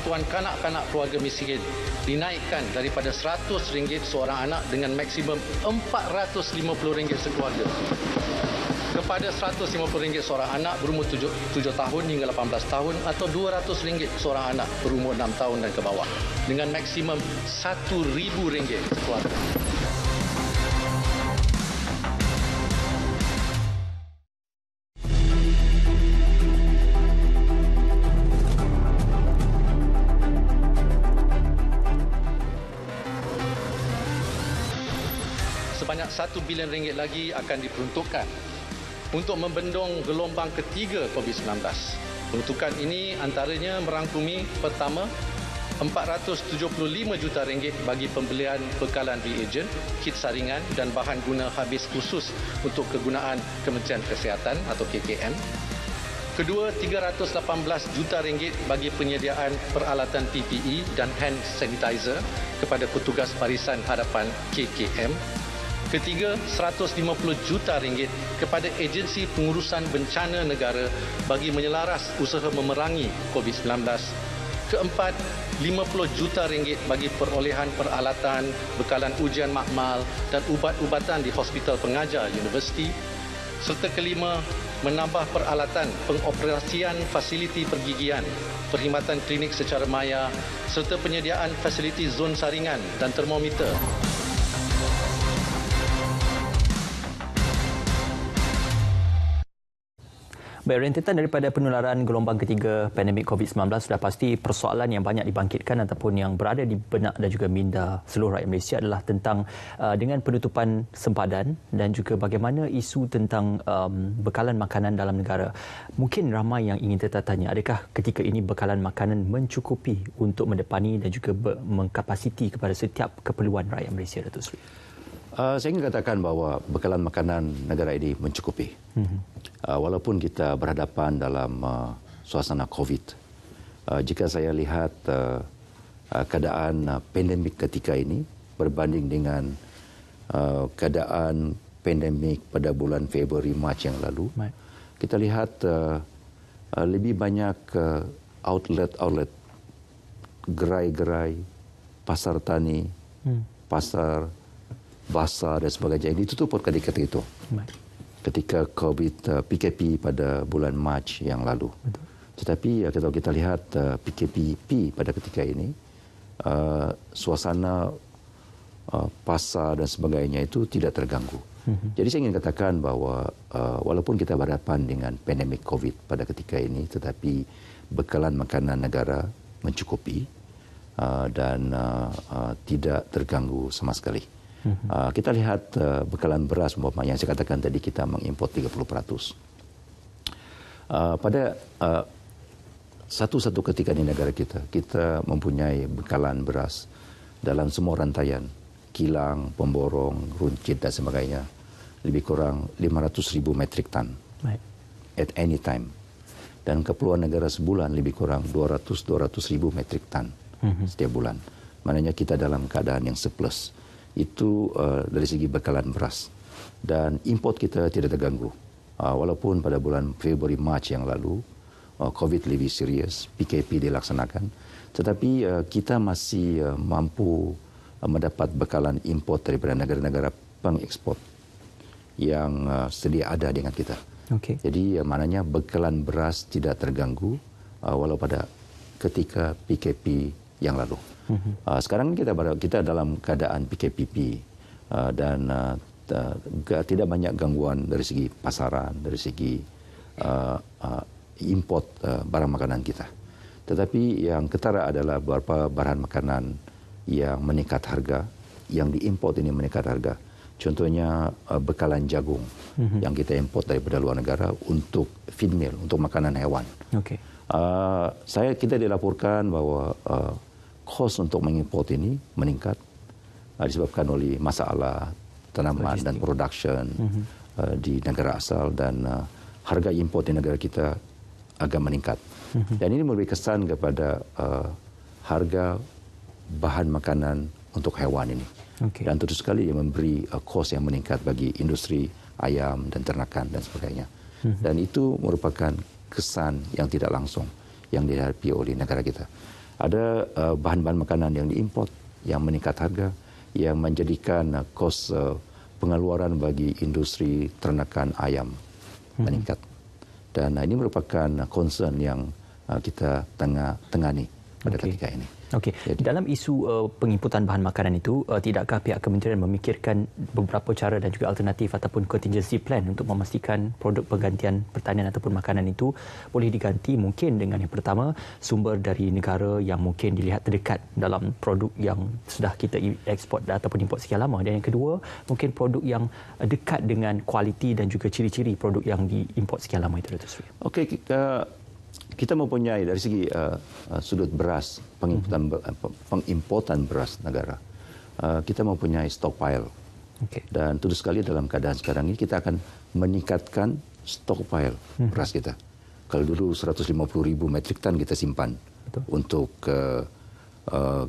bantuan kanak-kanak keluarga miskin dinaikkan daripada RM100 seorang anak dengan maksimum RM450 sekeluarga kepada RM150 seorang anak berumur 7, 7 tahun hingga 18 tahun atau RM200 seorang anak berumur 6 tahun dan ke bawah dengan maksimum RM1,000 sekeluarga. bilion ringgit lagi akan diperuntukkan untuk membendung gelombang ketiga COVID-19. Peruntukan ini antaranya merangkumi pertama 475 juta ringgit bagi pembelian bekalan reagent, kit saringan dan bahan guna habis khusus untuk kegunaan Kementerian Kesihatan atau KKM. Kedua, 318 juta ringgit bagi penyediaan peralatan PPE dan hand sanitizer kepada petugas barisan hadapan KKM. Ketiga, 150 juta ringgit kepada agensi pengurusan bencana negara bagi menyelaras usaha memerangi COVID-19. Keempat, 50 juta ringgit bagi perolehan peralatan, bekalan ujian makmal dan ubat-ubatan di hospital pengajar universiti. Serta kelima, menambah peralatan pengoperasian fasiliti pergigian, perkhidmatan klinik secara maya serta penyediaan fasiliti zon saringan dan termometer. Baik, rentetan daripada penularan gelombang ketiga pandemik COVID-19 sudah pasti persoalan yang banyak dibangkitkan ataupun yang berada di benak dan juga minda seluruh rakyat Malaysia adalah tentang uh, dengan penutupan sempadan dan juga bagaimana isu tentang um, bekalan makanan dalam negara. Mungkin ramai yang ingin tertanya, adakah ketika ini bekalan makanan mencukupi untuk mendepani dan juga mengkapasiti kepada setiap keperluan rakyat Malaysia, Datuk Seri? Uh, saya ingin katakan bahawa bekalan makanan negara ini mencukupi. Uh, walaupun kita berhadapan dalam uh, suasana COVID, uh, jika saya lihat uh, uh, keadaan uh, pandemik ketika ini berbanding dengan uh, keadaan pandemik pada bulan Februari Mac yang lalu, kita lihat uh, uh, lebih banyak uh, outlet outlet gerai-gerai pasar tani, mm. pasar Vasa dan sebagainya ini tutup pun ketika itu. Baik. Ketika COVID uh, eh, PKP pada bulan Mac yang lalu. Betul. Tetapi uh, kalau kita lihat uh, eh, PKP pada ketika ini, uh, suasana uh, pasar dan sebagainya itu tidak terganggu. Mhm. Jadi saya ingin katakan bahawa uh, walaupun kita berhadapan dengan pandemik COVID pada ketika ini tetapi bekalan makanan negara mencukupi uh, dan uh, uh, tidak terganggu sama sekali. Uh, Uh, kita lihat uh, bekalan beras umpamanya yang saya katakan tadi kita mengimpor 30 peratus. Uh, pada uh, satu-satu ketika di negara kita, kita mempunyai bekalan beras dalam semua rantaian, kilang, pemborong, runcit dan sebagainya, lebih kurang 500 ribu metrik ton at any time. Dan keperluan negara sebulan lebih kurang 200-200 ribu metrik ton mhm. setiap bulan. Maknanya kita dalam keadaan yang surplus itu uh, dari segi bekalan beras dan import kita tidak terganggu. Uh, walaupun pada bulan Februari march yang lalu uh, COVID lebih serius, PKP dilaksanakan, tetapi uh, kita masih uh, mampu uh, mendapat bekalan import daripada negara-negara pengekspor yang uh, sedia ada dengan kita. Okay. Jadi uh, maknanya bekalan beras tidak terganggu uh, walau pada ketika PKP yang lalu. Uh, sekarang kita kita dalam keadaan PKPP uh, ah, dan uh, tidak banyak gangguan dari segi pasaran, dari segi uh, uh, import uh, barang makanan kita. Tetapi yang ketara adalah beberapa barang makanan yang meningkat harga, yang diimport ini meningkat harga. Contohnya uh, bekalan jagung mm -hmm. yang kita import dari luar negara untuk feed meal, untuk makanan hewan. Okay. Uh, saya kita dilaporkan bahwa uh, kos untuk mengimport ini meningkat uh, disebabkan oleh masalah tanaman Logistik. dan production mhm. uh, di negara asal dan uh, harga import di negara kita agak meningkat. Mhm. Dan ini memberi kesan kepada uh, harga bahan makanan untuk hewan ini. Okay. Dan tentu sekali ia memberi uh, kos yang meningkat bagi industri ayam dan ternakan dan sebagainya. Mhm. Dan itu merupakan kesan yang tidak langsung yang dihadapi oleh negara kita. ada eh, bahan-bahan makanan yang diimport yang meningkat harga yang menjadikan eh, kos eh, pengeluaran bagi industri ternakan ayam hmm. meningkat. Dan ini merupakan concern yang kita tengah tengani pada okay. ketika ini. Okey. Dalam isu uh, penginputan bahan makanan itu, uh, tidakkah pihak kementerian memikirkan beberapa cara dan juga alternatif ataupun contingency plan untuk memastikan produk penggantian pertanian ataupun makanan itu boleh diganti mungkin dengan yang pertama sumber dari negara yang mungkin dilihat terdekat dalam produk yang sudah kita ekspor ataupun import sekian lama dan yang kedua mungkin produk yang dekat dengan kualiti dan juga ciri-ciri produk yang diimport sekian lama itu Dr. Sri. Okey, kita uh, kita mempunyai dari segi uh, uh, sudut beras pengimportan eh, pengimportan beras negara uh, kita mempunyai stockpile okay. dan tentu sekali dalam keadaan sekarang ini kita akan meningkatkan stockpile hmm. beras kita kalau dulu 150 ribu metrik ton kita simpan Betul. untuk uh, uh,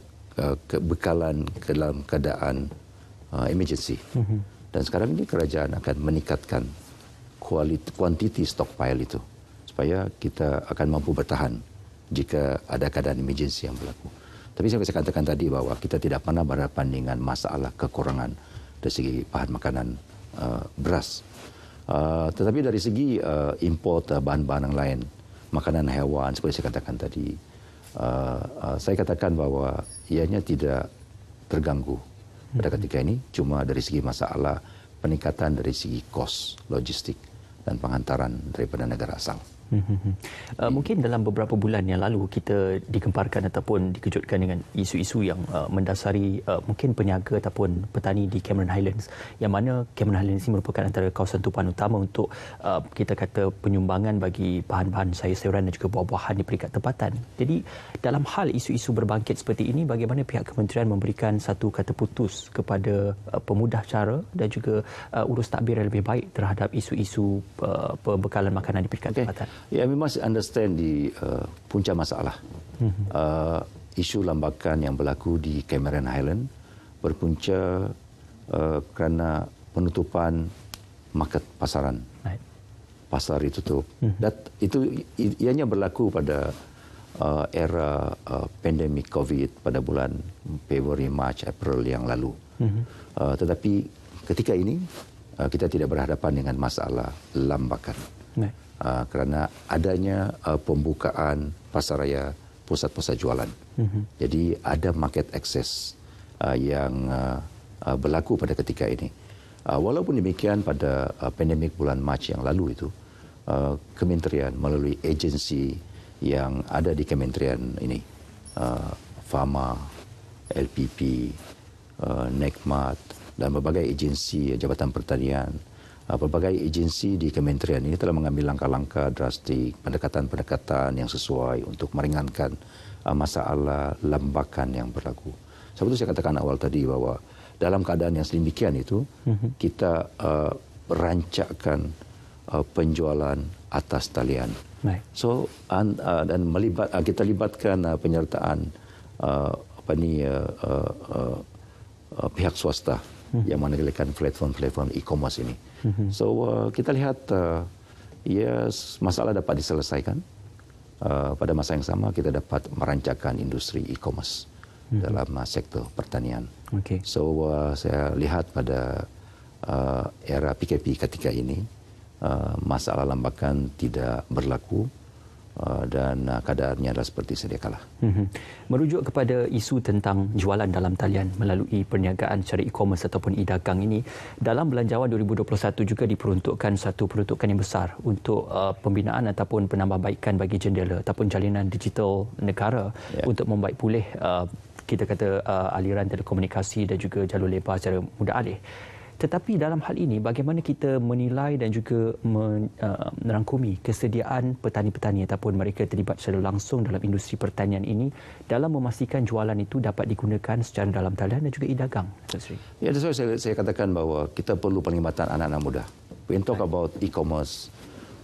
kebekalan ke dalam keadaan uh, emergency hmm. dan sekarang ini kerajaan akan meningkatkan kualitas kuantiti stockpile itu supaya kita akan mampu bertahan jika ada keadaan emergency yang berlaku. Tapi saya katakan tadi bahawa kita tidak pernah berhadapan dengan masalah kekurangan dari segi bahan makanan uh, beras. Uh, tetapi dari segi uh, import bahan-bahan yang lain, makanan hewan seperti saya katakan tadi, uh, uh, saya katakan bahawa ianya tidak terganggu pada hmm. ketika ini, cuma dari segi masalah peningkatan dari segi kos logistik dan penghantaran daripada negara asal. Hmm, hmm, hmm. Uh, mungkin dalam beberapa bulan yang lalu kita digemparkan ataupun dikejutkan dengan isu-isu yang uh, mendasari uh, mungkin peniaga ataupun petani di Cameron Highlands yang mana Cameron Highlands ini merupakan antara kawasan tumpuan utama untuk kita kata penyumbangan bagi bahan-bahan sayur-sayuran dan juga buah-buahan di peringkat tempatan. Jadi dalam hal isu-isu berbangkit seperti ini bagaimana pihak kementerian memberikan satu kata putus kepada pemudah cara dan juga urus takbir yang lebih baik terhadap isu-isu pembekalan makanan di peringkat okay. tempatan? Ya, yeah, we must understand di uh, punca masalah. Mhm. Uh, isu lambakan yang berlaku di Cameron Highland berpunca uh, kerana penutupan market pasaran. Pasar itu tutup. Mhm. That, itu ianya berlaku pada uh, era uh, pandemik COVID pada bulan February, March, April yang lalu. Mhm. Uh, tetapi ketika ini, uh, kita tidak berhadapan dengan masalah lambakan. Baik. Ah, kerana adanya uh, pembukaan pasar raya pusat-pusat jualan. Mm-hmm. Jadi ada market access uh, yang uh, uh, berlaku pada ketika ini. Uh, walaupun demikian pada uh, pandemik bulan Mac yang lalu itu, uh, kementerian melalui agensi yang ada di kementerian ini, uh, Fama, LPP, uh, Nekmat dan berbagai agensi jabatan pertanian, uh, pelbagai agensi di kementerian ini telah mengambil langkah-langkah drastik, pendekatan-pendekatan yang sesuai untuk meringankan uh, masalah lambakan yang berlaku. Seperti saya katakan awal tadi bahwa dalam keadaan yang sedemikian itu, mm-hmm. kita uh, rancakkan uh, penjualan atas talian. Right. So an, uh, dan melibat uh, kita libatkan uh, penyertaan uh, apa ni uh, uh, uh, uh, pihak swasta hmm. yang menggunakan platform-platform e-commerce ini. Mm-hmm. So uh, kita lihat uh, ya yes, masalah dapat diselesaikan uh, pada masa yang sama kita dapat merancangkan industri e-commerce hmm. dalam uh, sektor pertanian. Okay. So uh, saya lihat pada uh, era PKP ketika ini uh, masalah lambakan tidak berlaku Uh, dan uh, kadarnya adalah seperti sedia kala. Mhm. Merujuk kepada isu tentang jualan dalam talian melalui perniagaan secara e-commerce ataupun e-dagang ini, dalam belanjawan 2021 juga diperuntukkan satu peruntukan yang besar untuk uh, pembinaan ataupun penambahbaikan bagi jendela ataupun jalinan digital negara yeah. untuk membaik pulih uh, kita kata uh, aliran telekomunikasi dan juga jalur lebar secara mudah alih. Tetapi dalam hal ini bagaimana kita menilai dan juga uh, merangkumi kesediaan petani-petani ataupun mereka terlibat secara langsung dalam industri pertanian ini dalam memastikan jualan itu dapat digunakan secara dalam talian dan juga e Ya, yeah, saya, saya katakan bahawa kita perlu penglibatan anak-anak muda. We talk about e-commerce.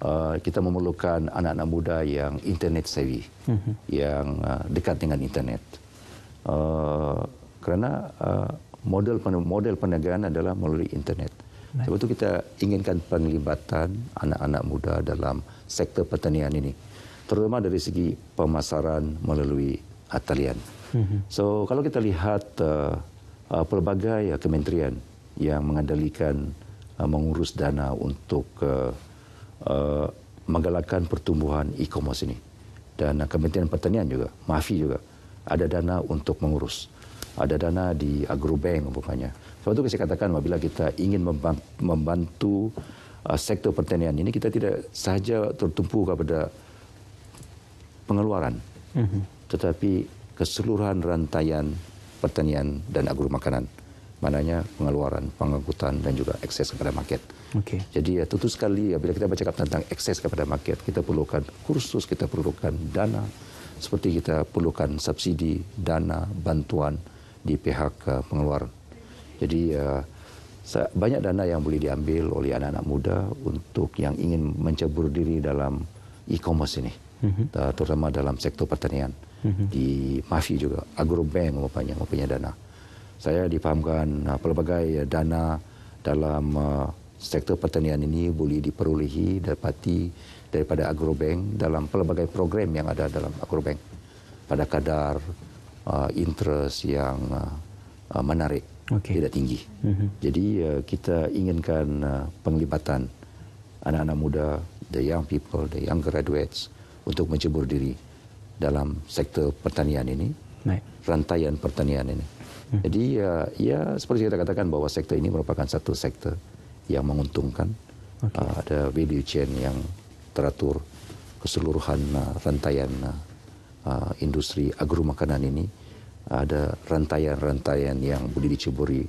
Uh, kita memerlukan anak-anak muda yang internet savvy, mm-hmm. yang uh, dekat dengan internet. Uh, kerana uh, model model perniagaan adalah melalui internet. Baik. Sebab itu kita inginkan penglibatan anak-anak muda dalam sektor pertanian ini. Terutama dari segi pemasaran melalui talian. mm So kalau kita lihat uh, uh, pelbagai uh, kementerian yang mengandalkan uh, mengurus dana untuk uh, uh, menggalakkan pertumbuhan e-commerce ini dan uh, Kementerian Pertanian juga, MAFI juga ada dana untuk mengurus ada dana di agrobank umpamanya. Sebab itu saya katakan apabila kita ingin membantu uh, sektor pertanian ini kita tidak sahaja tertumpu kepada pengeluaran mhm. tetapi keseluruhan rantaian pertanian dan agromakanan maknanya pengeluaran, pengangkutan dan juga akses kepada market. Okay. Jadi ya, tentu sekali ya, bila kita bercakap tentang akses kepada market, kita perlukan kursus, kita perlukan dana, seperti kita perlukan subsidi, dana, bantuan, di pihak uh, pengeluar. Jadi uh, banyak dana yang boleh diambil oleh anak-anak muda untuk yang ingin mencabur diri dalam e-commerce ini, uh-huh. terutama dalam sektor pertanian uh-huh. di mafi juga agrobank mempunyai mempunyai dana. Saya dipahamkan uh, pelbagai uh, dana dalam uh, sektor pertanian ini boleh diperolehi dapati daripada agrobank dalam pelbagai program yang ada dalam agrobank pada kadar uh, interest yang uh, uh menarik okay. tidak tinggi. Mm-hmm. Jadi uh, kita inginkan uh, penglibatan anak-anak muda, the young people, the young graduates untuk mencebur diri dalam sektor pertanian ini, right. rantaian pertanian ini. Mm-hmm. Jadi uh, ya seperti kita katakan bahawa sektor ini merupakan satu sektor yang menguntungkan okay. uh, ada value chain yang teratur keseluruhan uh, rantaian uh, Uh, industri agro makanan ini ada rantaian-rantaian yang boleh diceburi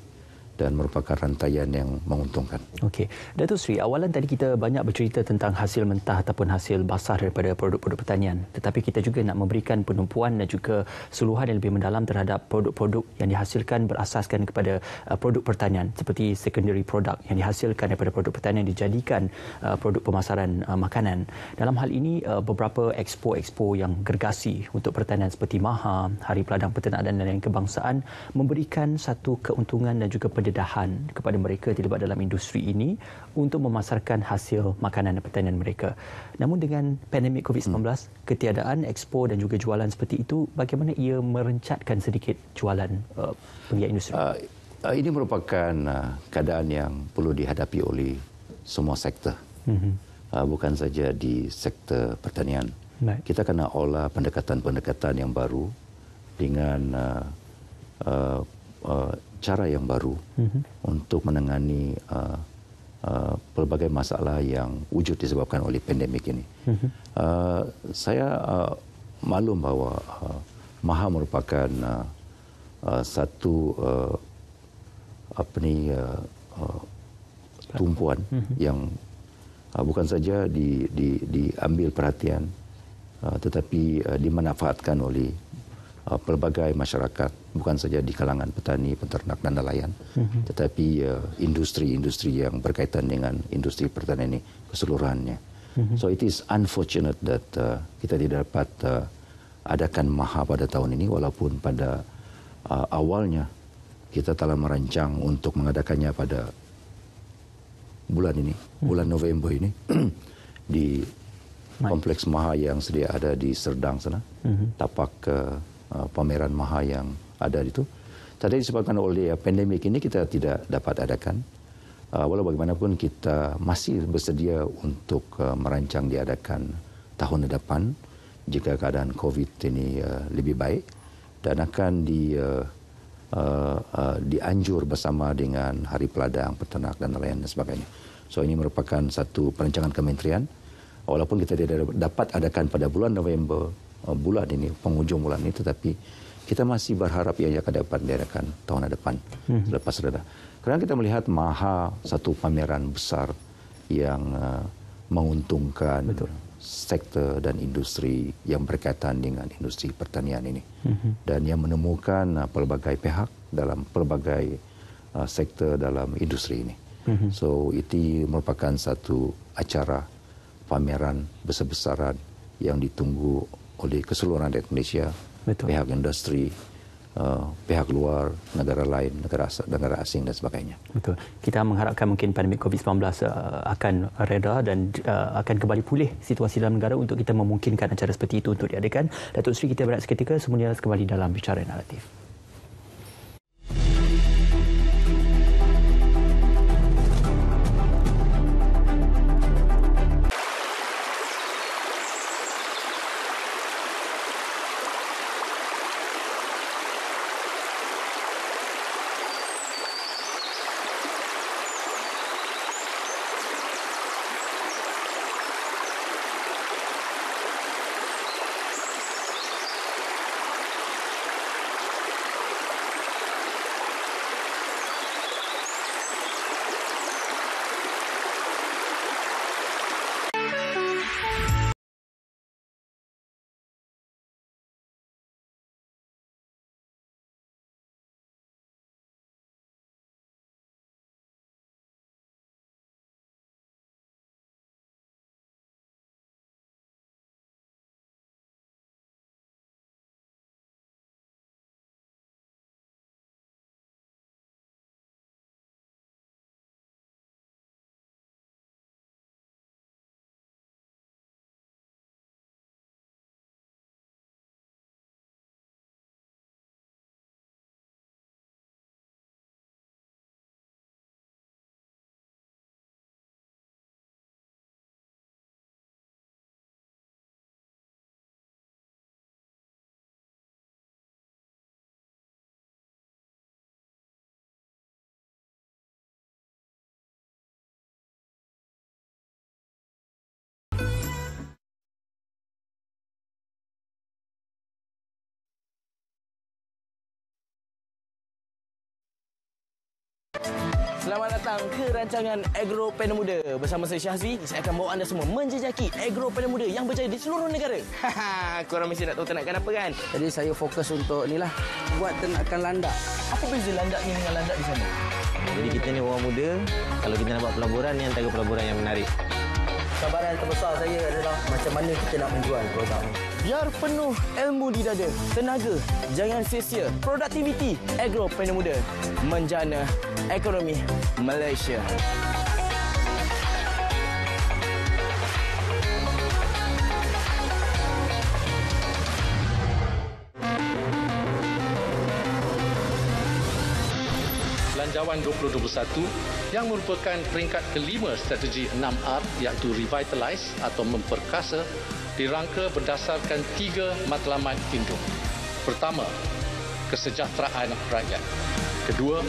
dan merupakan rantaian yang menguntungkan. Okey. Datuk Sri, awalan tadi kita banyak bercerita tentang hasil mentah ataupun hasil basah daripada produk-produk pertanian. Tetapi kita juga nak memberikan penumpuan dan juga seluhan yang lebih mendalam terhadap produk-produk yang dihasilkan berasaskan kepada uh, produk pertanian seperti secondary product yang dihasilkan daripada produk pertanian dijadikan uh, produk pemasaran uh, makanan. Dalam hal ini beberapa expo-expo yang gergasi untuk pertanian seperti MAHA, Hari Peladang Peternakan dan lain-lain Kebangsaan memberikan satu keuntungan dan juga pendedahan kepada mereka terlibat dalam industri ini untuk memasarkan hasil makanan dan pertanian mereka. Namun dengan pandemik COVID-19, hmm. ketiadaan ekspor dan juga jualan seperti itu, bagaimana ia merencatkan sedikit jualan uh, pegiat industri? Uh, uh, ini merupakan uh, keadaan yang perlu dihadapi oleh semua sektor. Hmm. Uh, bukan saja di sektor pertanian. Baik. Kita kena olah pendekatan-pendekatan yang baru dengan uh, uh, uh, cara yang baru mm-hmm. untuk menangani uh, uh, pelbagai masalah yang wujud disebabkan oleh pandemik ini. Mm-hmm. Uh, saya uh, maklum bahawa uh, Maha merupakan uh, uh, satu uh, apa ni uh, uh, tumpuan mm-hmm. yang uh, bukan saja di di diambil perhatian uh, tetapi uh, dimanfaatkan oleh uh, pelbagai masyarakat bukan saja di kalangan petani, peternak, dan nelayan, mhm. tetapi eh, industri-industri uh, yang berkaitan dengan industri pertanian ini keseluruhannya. Mhm. So it is unfortunate that uh, kita tidak dapat uh, adakan maha pada tahun ini, walaupun pada uh, awalnya kita telah merancang untuk mengadakannya pada bulan ini, mhm. bulan November ini di kompleks maha yang sedia ada di Serdang sana, tapak uh, pameran maha yang ada itu. Tadi disebabkan oleh uh, pandemik ini kita tidak dapat adakan. Uh, walau bagaimanapun kita masih bersedia untuk uh, merancang diadakan tahun depan jika keadaan COVID ini lebih baik dan akan di, uh, uh, dianjur bersama dengan Hari Peladang, Peternak dan lain dan sebagainya. So ini merupakan satu perancangan kementerian. Walaupun kita tidak dapat adakan pada bulan November, uh, bulan ini, penghujung bulan ini tetapi kita masih berharap ia akan dapat diadakan tahun depan hmm. selepas reda. Karena kita melihat Maha satu pameran besar yang uh, menguntungkan Betul. sektor dan industri yang berkaitan dengan industri pertanian ini hmm. dan yang menemukan uh, pelbagai pihak dalam pelbagai uh, sektor dalam industri ini. Hmm. So itu merupakan satu acara pameran besar-besaran yang ditunggu oleh keseluruhan rakyat Malaysia Betul. pihak industri, uh, pihak luar, negara lain, negara, negara asing dan sebagainya. Betul. Kita mengharapkan mungkin pandemik COVID-19 uh, akan reda dan uh, akan kembali pulih situasi dalam negara untuk kita memungkinkan acara seperti itu untuk diadakan. Datuk Seri, kita berat seketika semuanya kembali dalam bicara naratif. Selamat datang ke rancangan Agro Panel Muda. Bersama saya Syahzi, saya akan bawa anda semua menjejaki Agro Panel Muda yang berjaya di seluruh negara. Haha, korang mesti nak tahu ternakan apa kan? Jadi saya fokus untuk inilah, buat ternakan landak. Apa beza landak ni dengan landak di sana? Jadi kita ni orang muda, kalau kita nak buat pelaburan, ni antara pelaburan yang menarik. Cabaran terbesar saya adalah macam mana kita nak menjual produk ni. Biar penuh ilmu di dada, tenaga, jangan sia-sia. Produktiviti Agro Pemuda Muda menjana ekonomi Malaysia. Jawan 2021 yang merupakan peringkat kelima strategi 6R iaitu revitalize atau memperkasa dirangka berdasarkan tiga matlamat induk. Pertama, kesejahteraan rakyat. Kedua,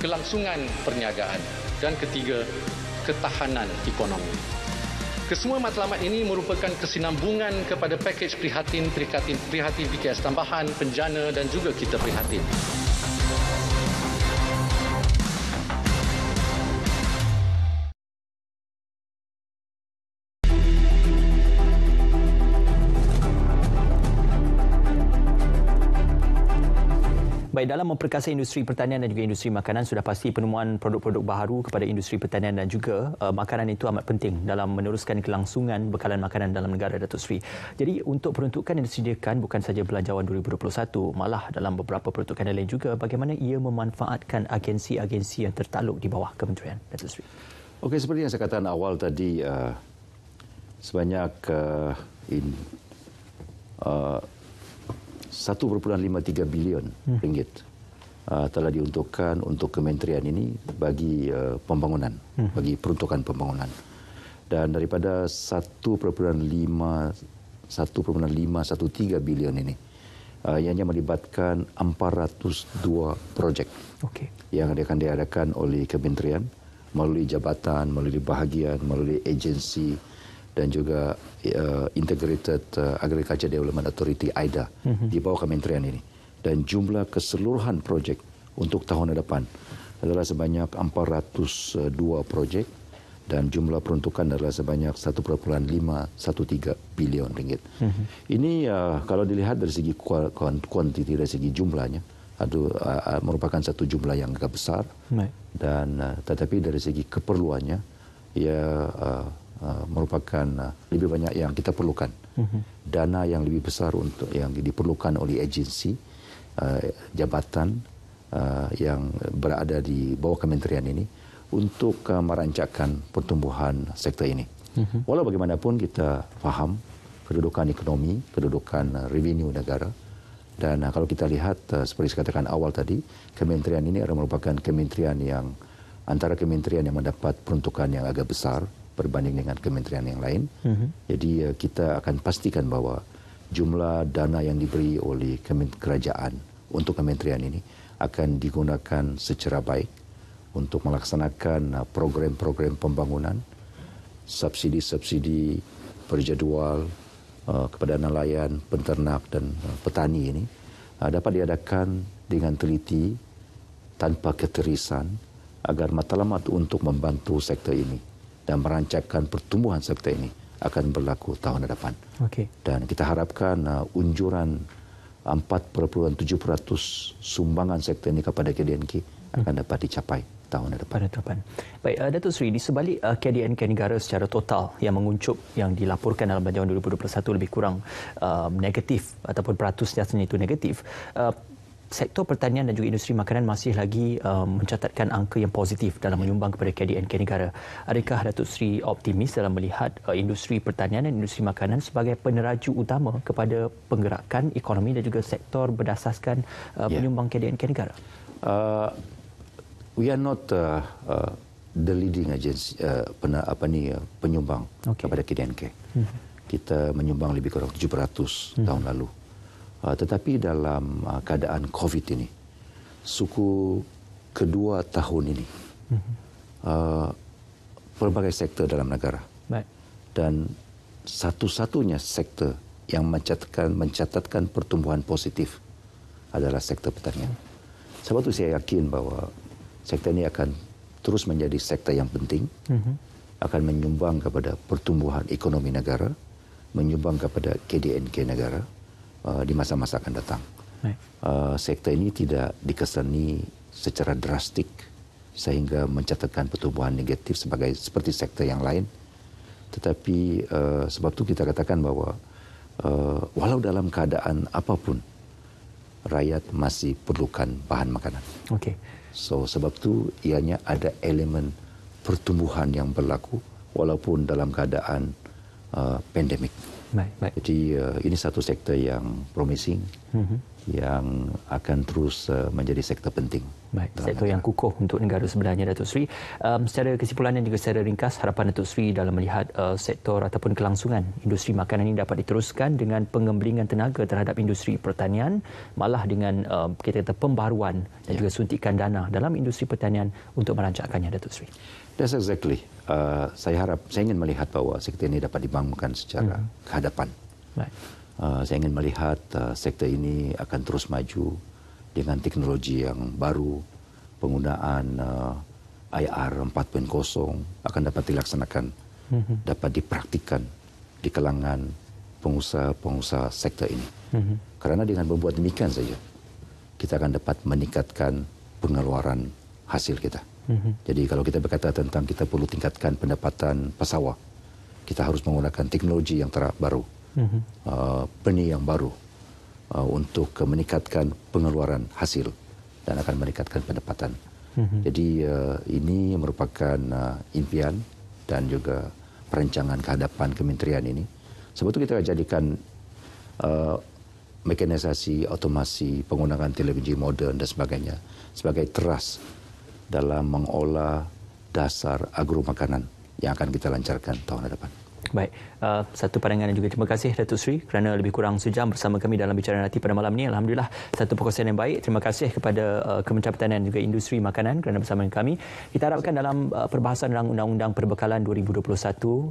kelangsungan perniagaan. Dan ketiga, ketahanan ekonomi. Kesemua matlamat ini merupakan kesinambungan kepada pakej prihatin prihatin prihatin PKS tambahan penjana dan juga kita prihatin. Baik, dalam memperkasa industri pertanian dan juga industri makanan, sudah pasti penemuan produk-produk baru kepada industri pertanian dan juga uh, makanan itu amat penting dalam meneruskan kelangsungan bekalan makanan dalam negara Datuk Seri. Jadi untuk peruntukan yang disediakan bukan saja belanjawan 2021, malah dalam beberapa peruntukan lain juga, bagaimana ia memanfaatkan agensi-agensi yang tertakluk di bawah kementerian Datuk Seri? Okey, seperti yang saya katakan awal tadi, uh, sebanyak uh, in, uh, 1.53 bilion hmm. ringgit hmm. uh, telah diuntukkan untuk kementerian ini bagi uh, pembangunan, hmm. bagi peruntukan pembangunan. Dan daripada 1.5 1.513 bilion ini uh, ianya melibatkan 402 projek. Okey. Yang akan diadakan oleh kementerian melalui jabatan, melalui bahagian, melalui agensi dan juga uh, Integrated eh, Agriculture Development Authority (IDA) mm-hmm. di bawah kementerian ini. Dan jumlah keseluruhan proyek untuk tahun depan adalah sebanyak 402 proyek dan jumlah peruntukan adalah sebanyak 1,513 bilion ringgit. Mm-hmm. Ini uh, kalau dilihat dari segi kuantiti dari segi jumlahnya itu uh, merupakan satu jumlah yang agak besar. Dan uh, tetapi dari segi keperluannya ya uh, Uh, merupakan uh, lebih banyak yang kita perlukan. Uh-huh. Dana yang lebih besar untuk yang diperlukan oleh agensi uh, jabatan uh, yang berada di bawah kementerian ini untuk uh, merancakkan pertumbuhan sektor ini. Uh-huh. Walau bagaimanapun kita faham kedudukan ekonomi, kedudukan uh, revenue negara dan uh, kalau kita lihat uh, seperti saya katakan awal tadi, kementerian ini adalah merupakan kementerian yang antara kementerian yang mendapat peruntukan yang agak besar berbanding dengan kementerian yang lain. Mm-hmm. Jadi uh, kita akan pastikan bahawa jumlah dana yang diberi oleh kerajaan untuk kementerian ini akan digunakan secara baik untuk melaksanakan uh, program-program pembangunan, subsidi-subsidi berjadual uh, eh, kepada nelayan, penternak dan uh, petani ini uh, dapat diadakan dengan teliti tanpa keterisan agar matlamat untuk membantu sektor ini dan merancangkan pertumbuhan sektor ini akan berlaku tahun hadapan. Okay. Dan kita harapkan uh, unjuran 4.7% sumbangan sektor ini kepada KDNK hmm. akan dapat dicapai tahun hadapan. Pada hadapan. Baik, uh, Datuk Seri, di sebalik uh, KDNK negara secara total yang menguncup yang dilaporkan dalam bajuan 2021 lebih kurang uh, negatif ataupun peratusnya itu negatif, uh, sektor pertanian dan juga industri makanan masih lagi um, mencatatkan angka yang positif dalam menyumbang kepada KDNK negara. Adakah Datuk Seri optimis dalam melihat uh, industri pertanian dan industri makanan sebagai peneraju utama kepada penggerakan ekonomi dan juga sektor berdasarkan uh, yeah. Ya. KDNK negara? Uh, we are not uh, uh, the leading agency uh, pena, apa ni uh, penyumbang okay. kepada KDNK. hmm Kita menyumbang lebih kurang 700 mm-hmm. tahun lalu. Ah, tetapi dalam ah, keadaan COVID ini, suku kedua tahun ini, mm-hmm. pelbagai sektor dalam negara Baik. dan satu-satunya sektor yang mencatatkan, mencatatkan pertumbuhan positif adalah sektor pertanian. Hmm. Sebab itu saya yakin bahawa sektor ini akan terus menjadi sektor yang penting, mm-hmm. akan menyumbang kepada pertumbuhan ekonomi negara, menyumbang kepada KDNK negara. Eh, di masa-masa akan datang. Uh, eh, sektor ini tidak dikeseni secara drastik sehingga mencatatkan pertumbuhan negatif sebagai seperti sektor yang lain. Tetapi uh, sebab itu kita katakan bahwa uh, walau dalam keadaan apapun rakyat masih perlukan bahan makanan. Okay. So sebab itu ianya ada elemen pertumbuhan yang berlaku walaupun dalam keadaan uh, pandemik. Baik, baik. Jadi uh, ini satu sektor yang promising. Mm -hmm yang akan terus eh, menjadi sektor penting. Baik, sektor negara. yang kukuh untuk negara sebenarnya Datuk Sri. Um, secara dan juga secara ringkas harapan Datuk Sri dalam melihat uh, sektor ataupun kelangsungan industri makanan ini dapat diteruskan dengan pengembelingan tenaga terhadap industri pertanian malah dengan uh, kita kata pembaruan dan yeah. juga suntikan dana dalam industri pertanian untuk merancangkannya Datuk Sri. That's exactly. Uh, saya harap saya ingin melihat bahawa sektor ini dapat dibangunkan secara hmm kehadapan. Baik. Eh, saya ingin melihat uh, sektor ini akan terus maju dengan teknologi yang baru, penggunaan uh, IR 4.0 akan dapat dilaksanakan, mm-hmm. dapat dipraktikkan di kalangan pengusaha-pengusaha sektor ini. Mm-hmm. Karena dengan membuat demikian saja, kita akan dapat meningkatkan pengeluaran hasil kita. Mm-hmm. Jadi kalau kita berkata tentang kita perlu tingkatkan pendapatan pesawat, kita harus menggunakan teknologi yang terbaru. Mhm. uh, yang baru uh, untuk meningkatkan pengeluaran hasil dan akan meningkatkan pendapatan. Mhm. Jadi uh, ini merupakan uh, impian dan juga perancangan kehadapan kementerian ini. Sebetulnya kita jadikan uh, mekanisasi, otomasi, penggunaan televisi modern dan sebagainya sebagai teras dalam mengolah dasar agro makanan yang akan kita lancarkan tahun depan. Baik, Uh, satu pandangan dan juga terima kasih Datuk Sri kerana lebih kurang sejam bersama kami dalam bicara nanti pada malam ini. Alhamdulillah satu perkongsian yang baik. Terima kasih kepada uh, Kementerian Pertanian juga Industri Makanan kerana bersama kami. Kita harapkan dalam uh, perbahasan dalam Undang-Undang Perbekalan 2021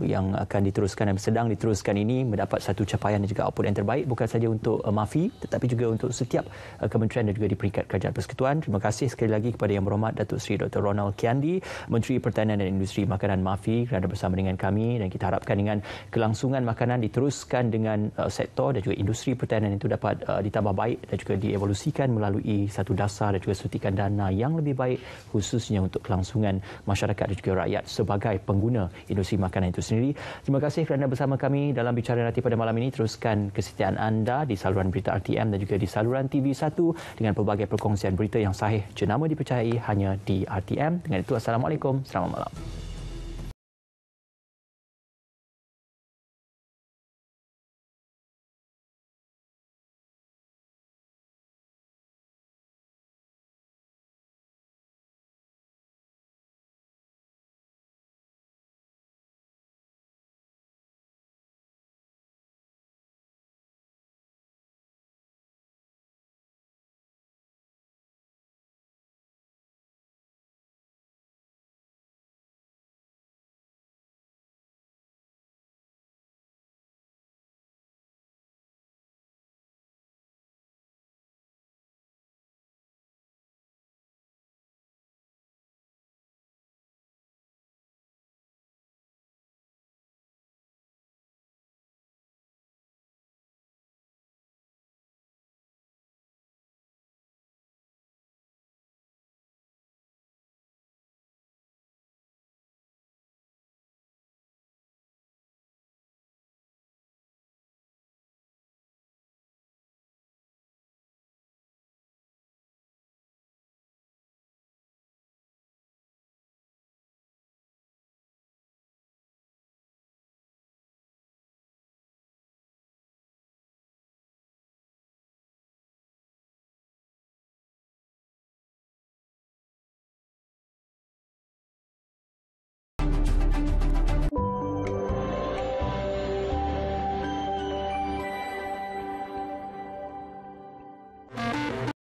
yang akan diteruskan dan sedang diteruskan ini mendapat satu capaian dan juga output yang terbaik bukan saja untuk uh, MAFI tetapi juga untuk setiap uh, kementerian dan juga di peringkat kerajaan persekutuan. Terima kasih sekali lagi kepada Yang Berhormat Datuk Sri Dr. Ronald Kiandi Menteri Pertanian dan Industri Makanan MAFI kerana bersama dengan kami dan kita harapkan dengan kelab- kelangsungan makanan diteruskan dengan uh, sektor dan juga industri pertanian itu dapat uh, ditambah baik dan juga dievolusikan melalui satu dasar dan juga suntikan dana yang lebih baik khususnya untuk kelangsungan masyarakat dan juga rakyat sebagai pengguna industri makanan itu sendiri. Terima kasih kerana bersama kami dalam bicara rati pada malam ini. Teruskan kesetiaan anda di saluran berita RTM dan juga di saluran TV1 dengan pelbagai perkongsian berita yang sahih jenama dipercayai hanya di RTM. Dengan itu, Assalamualaikum. Selamat malam.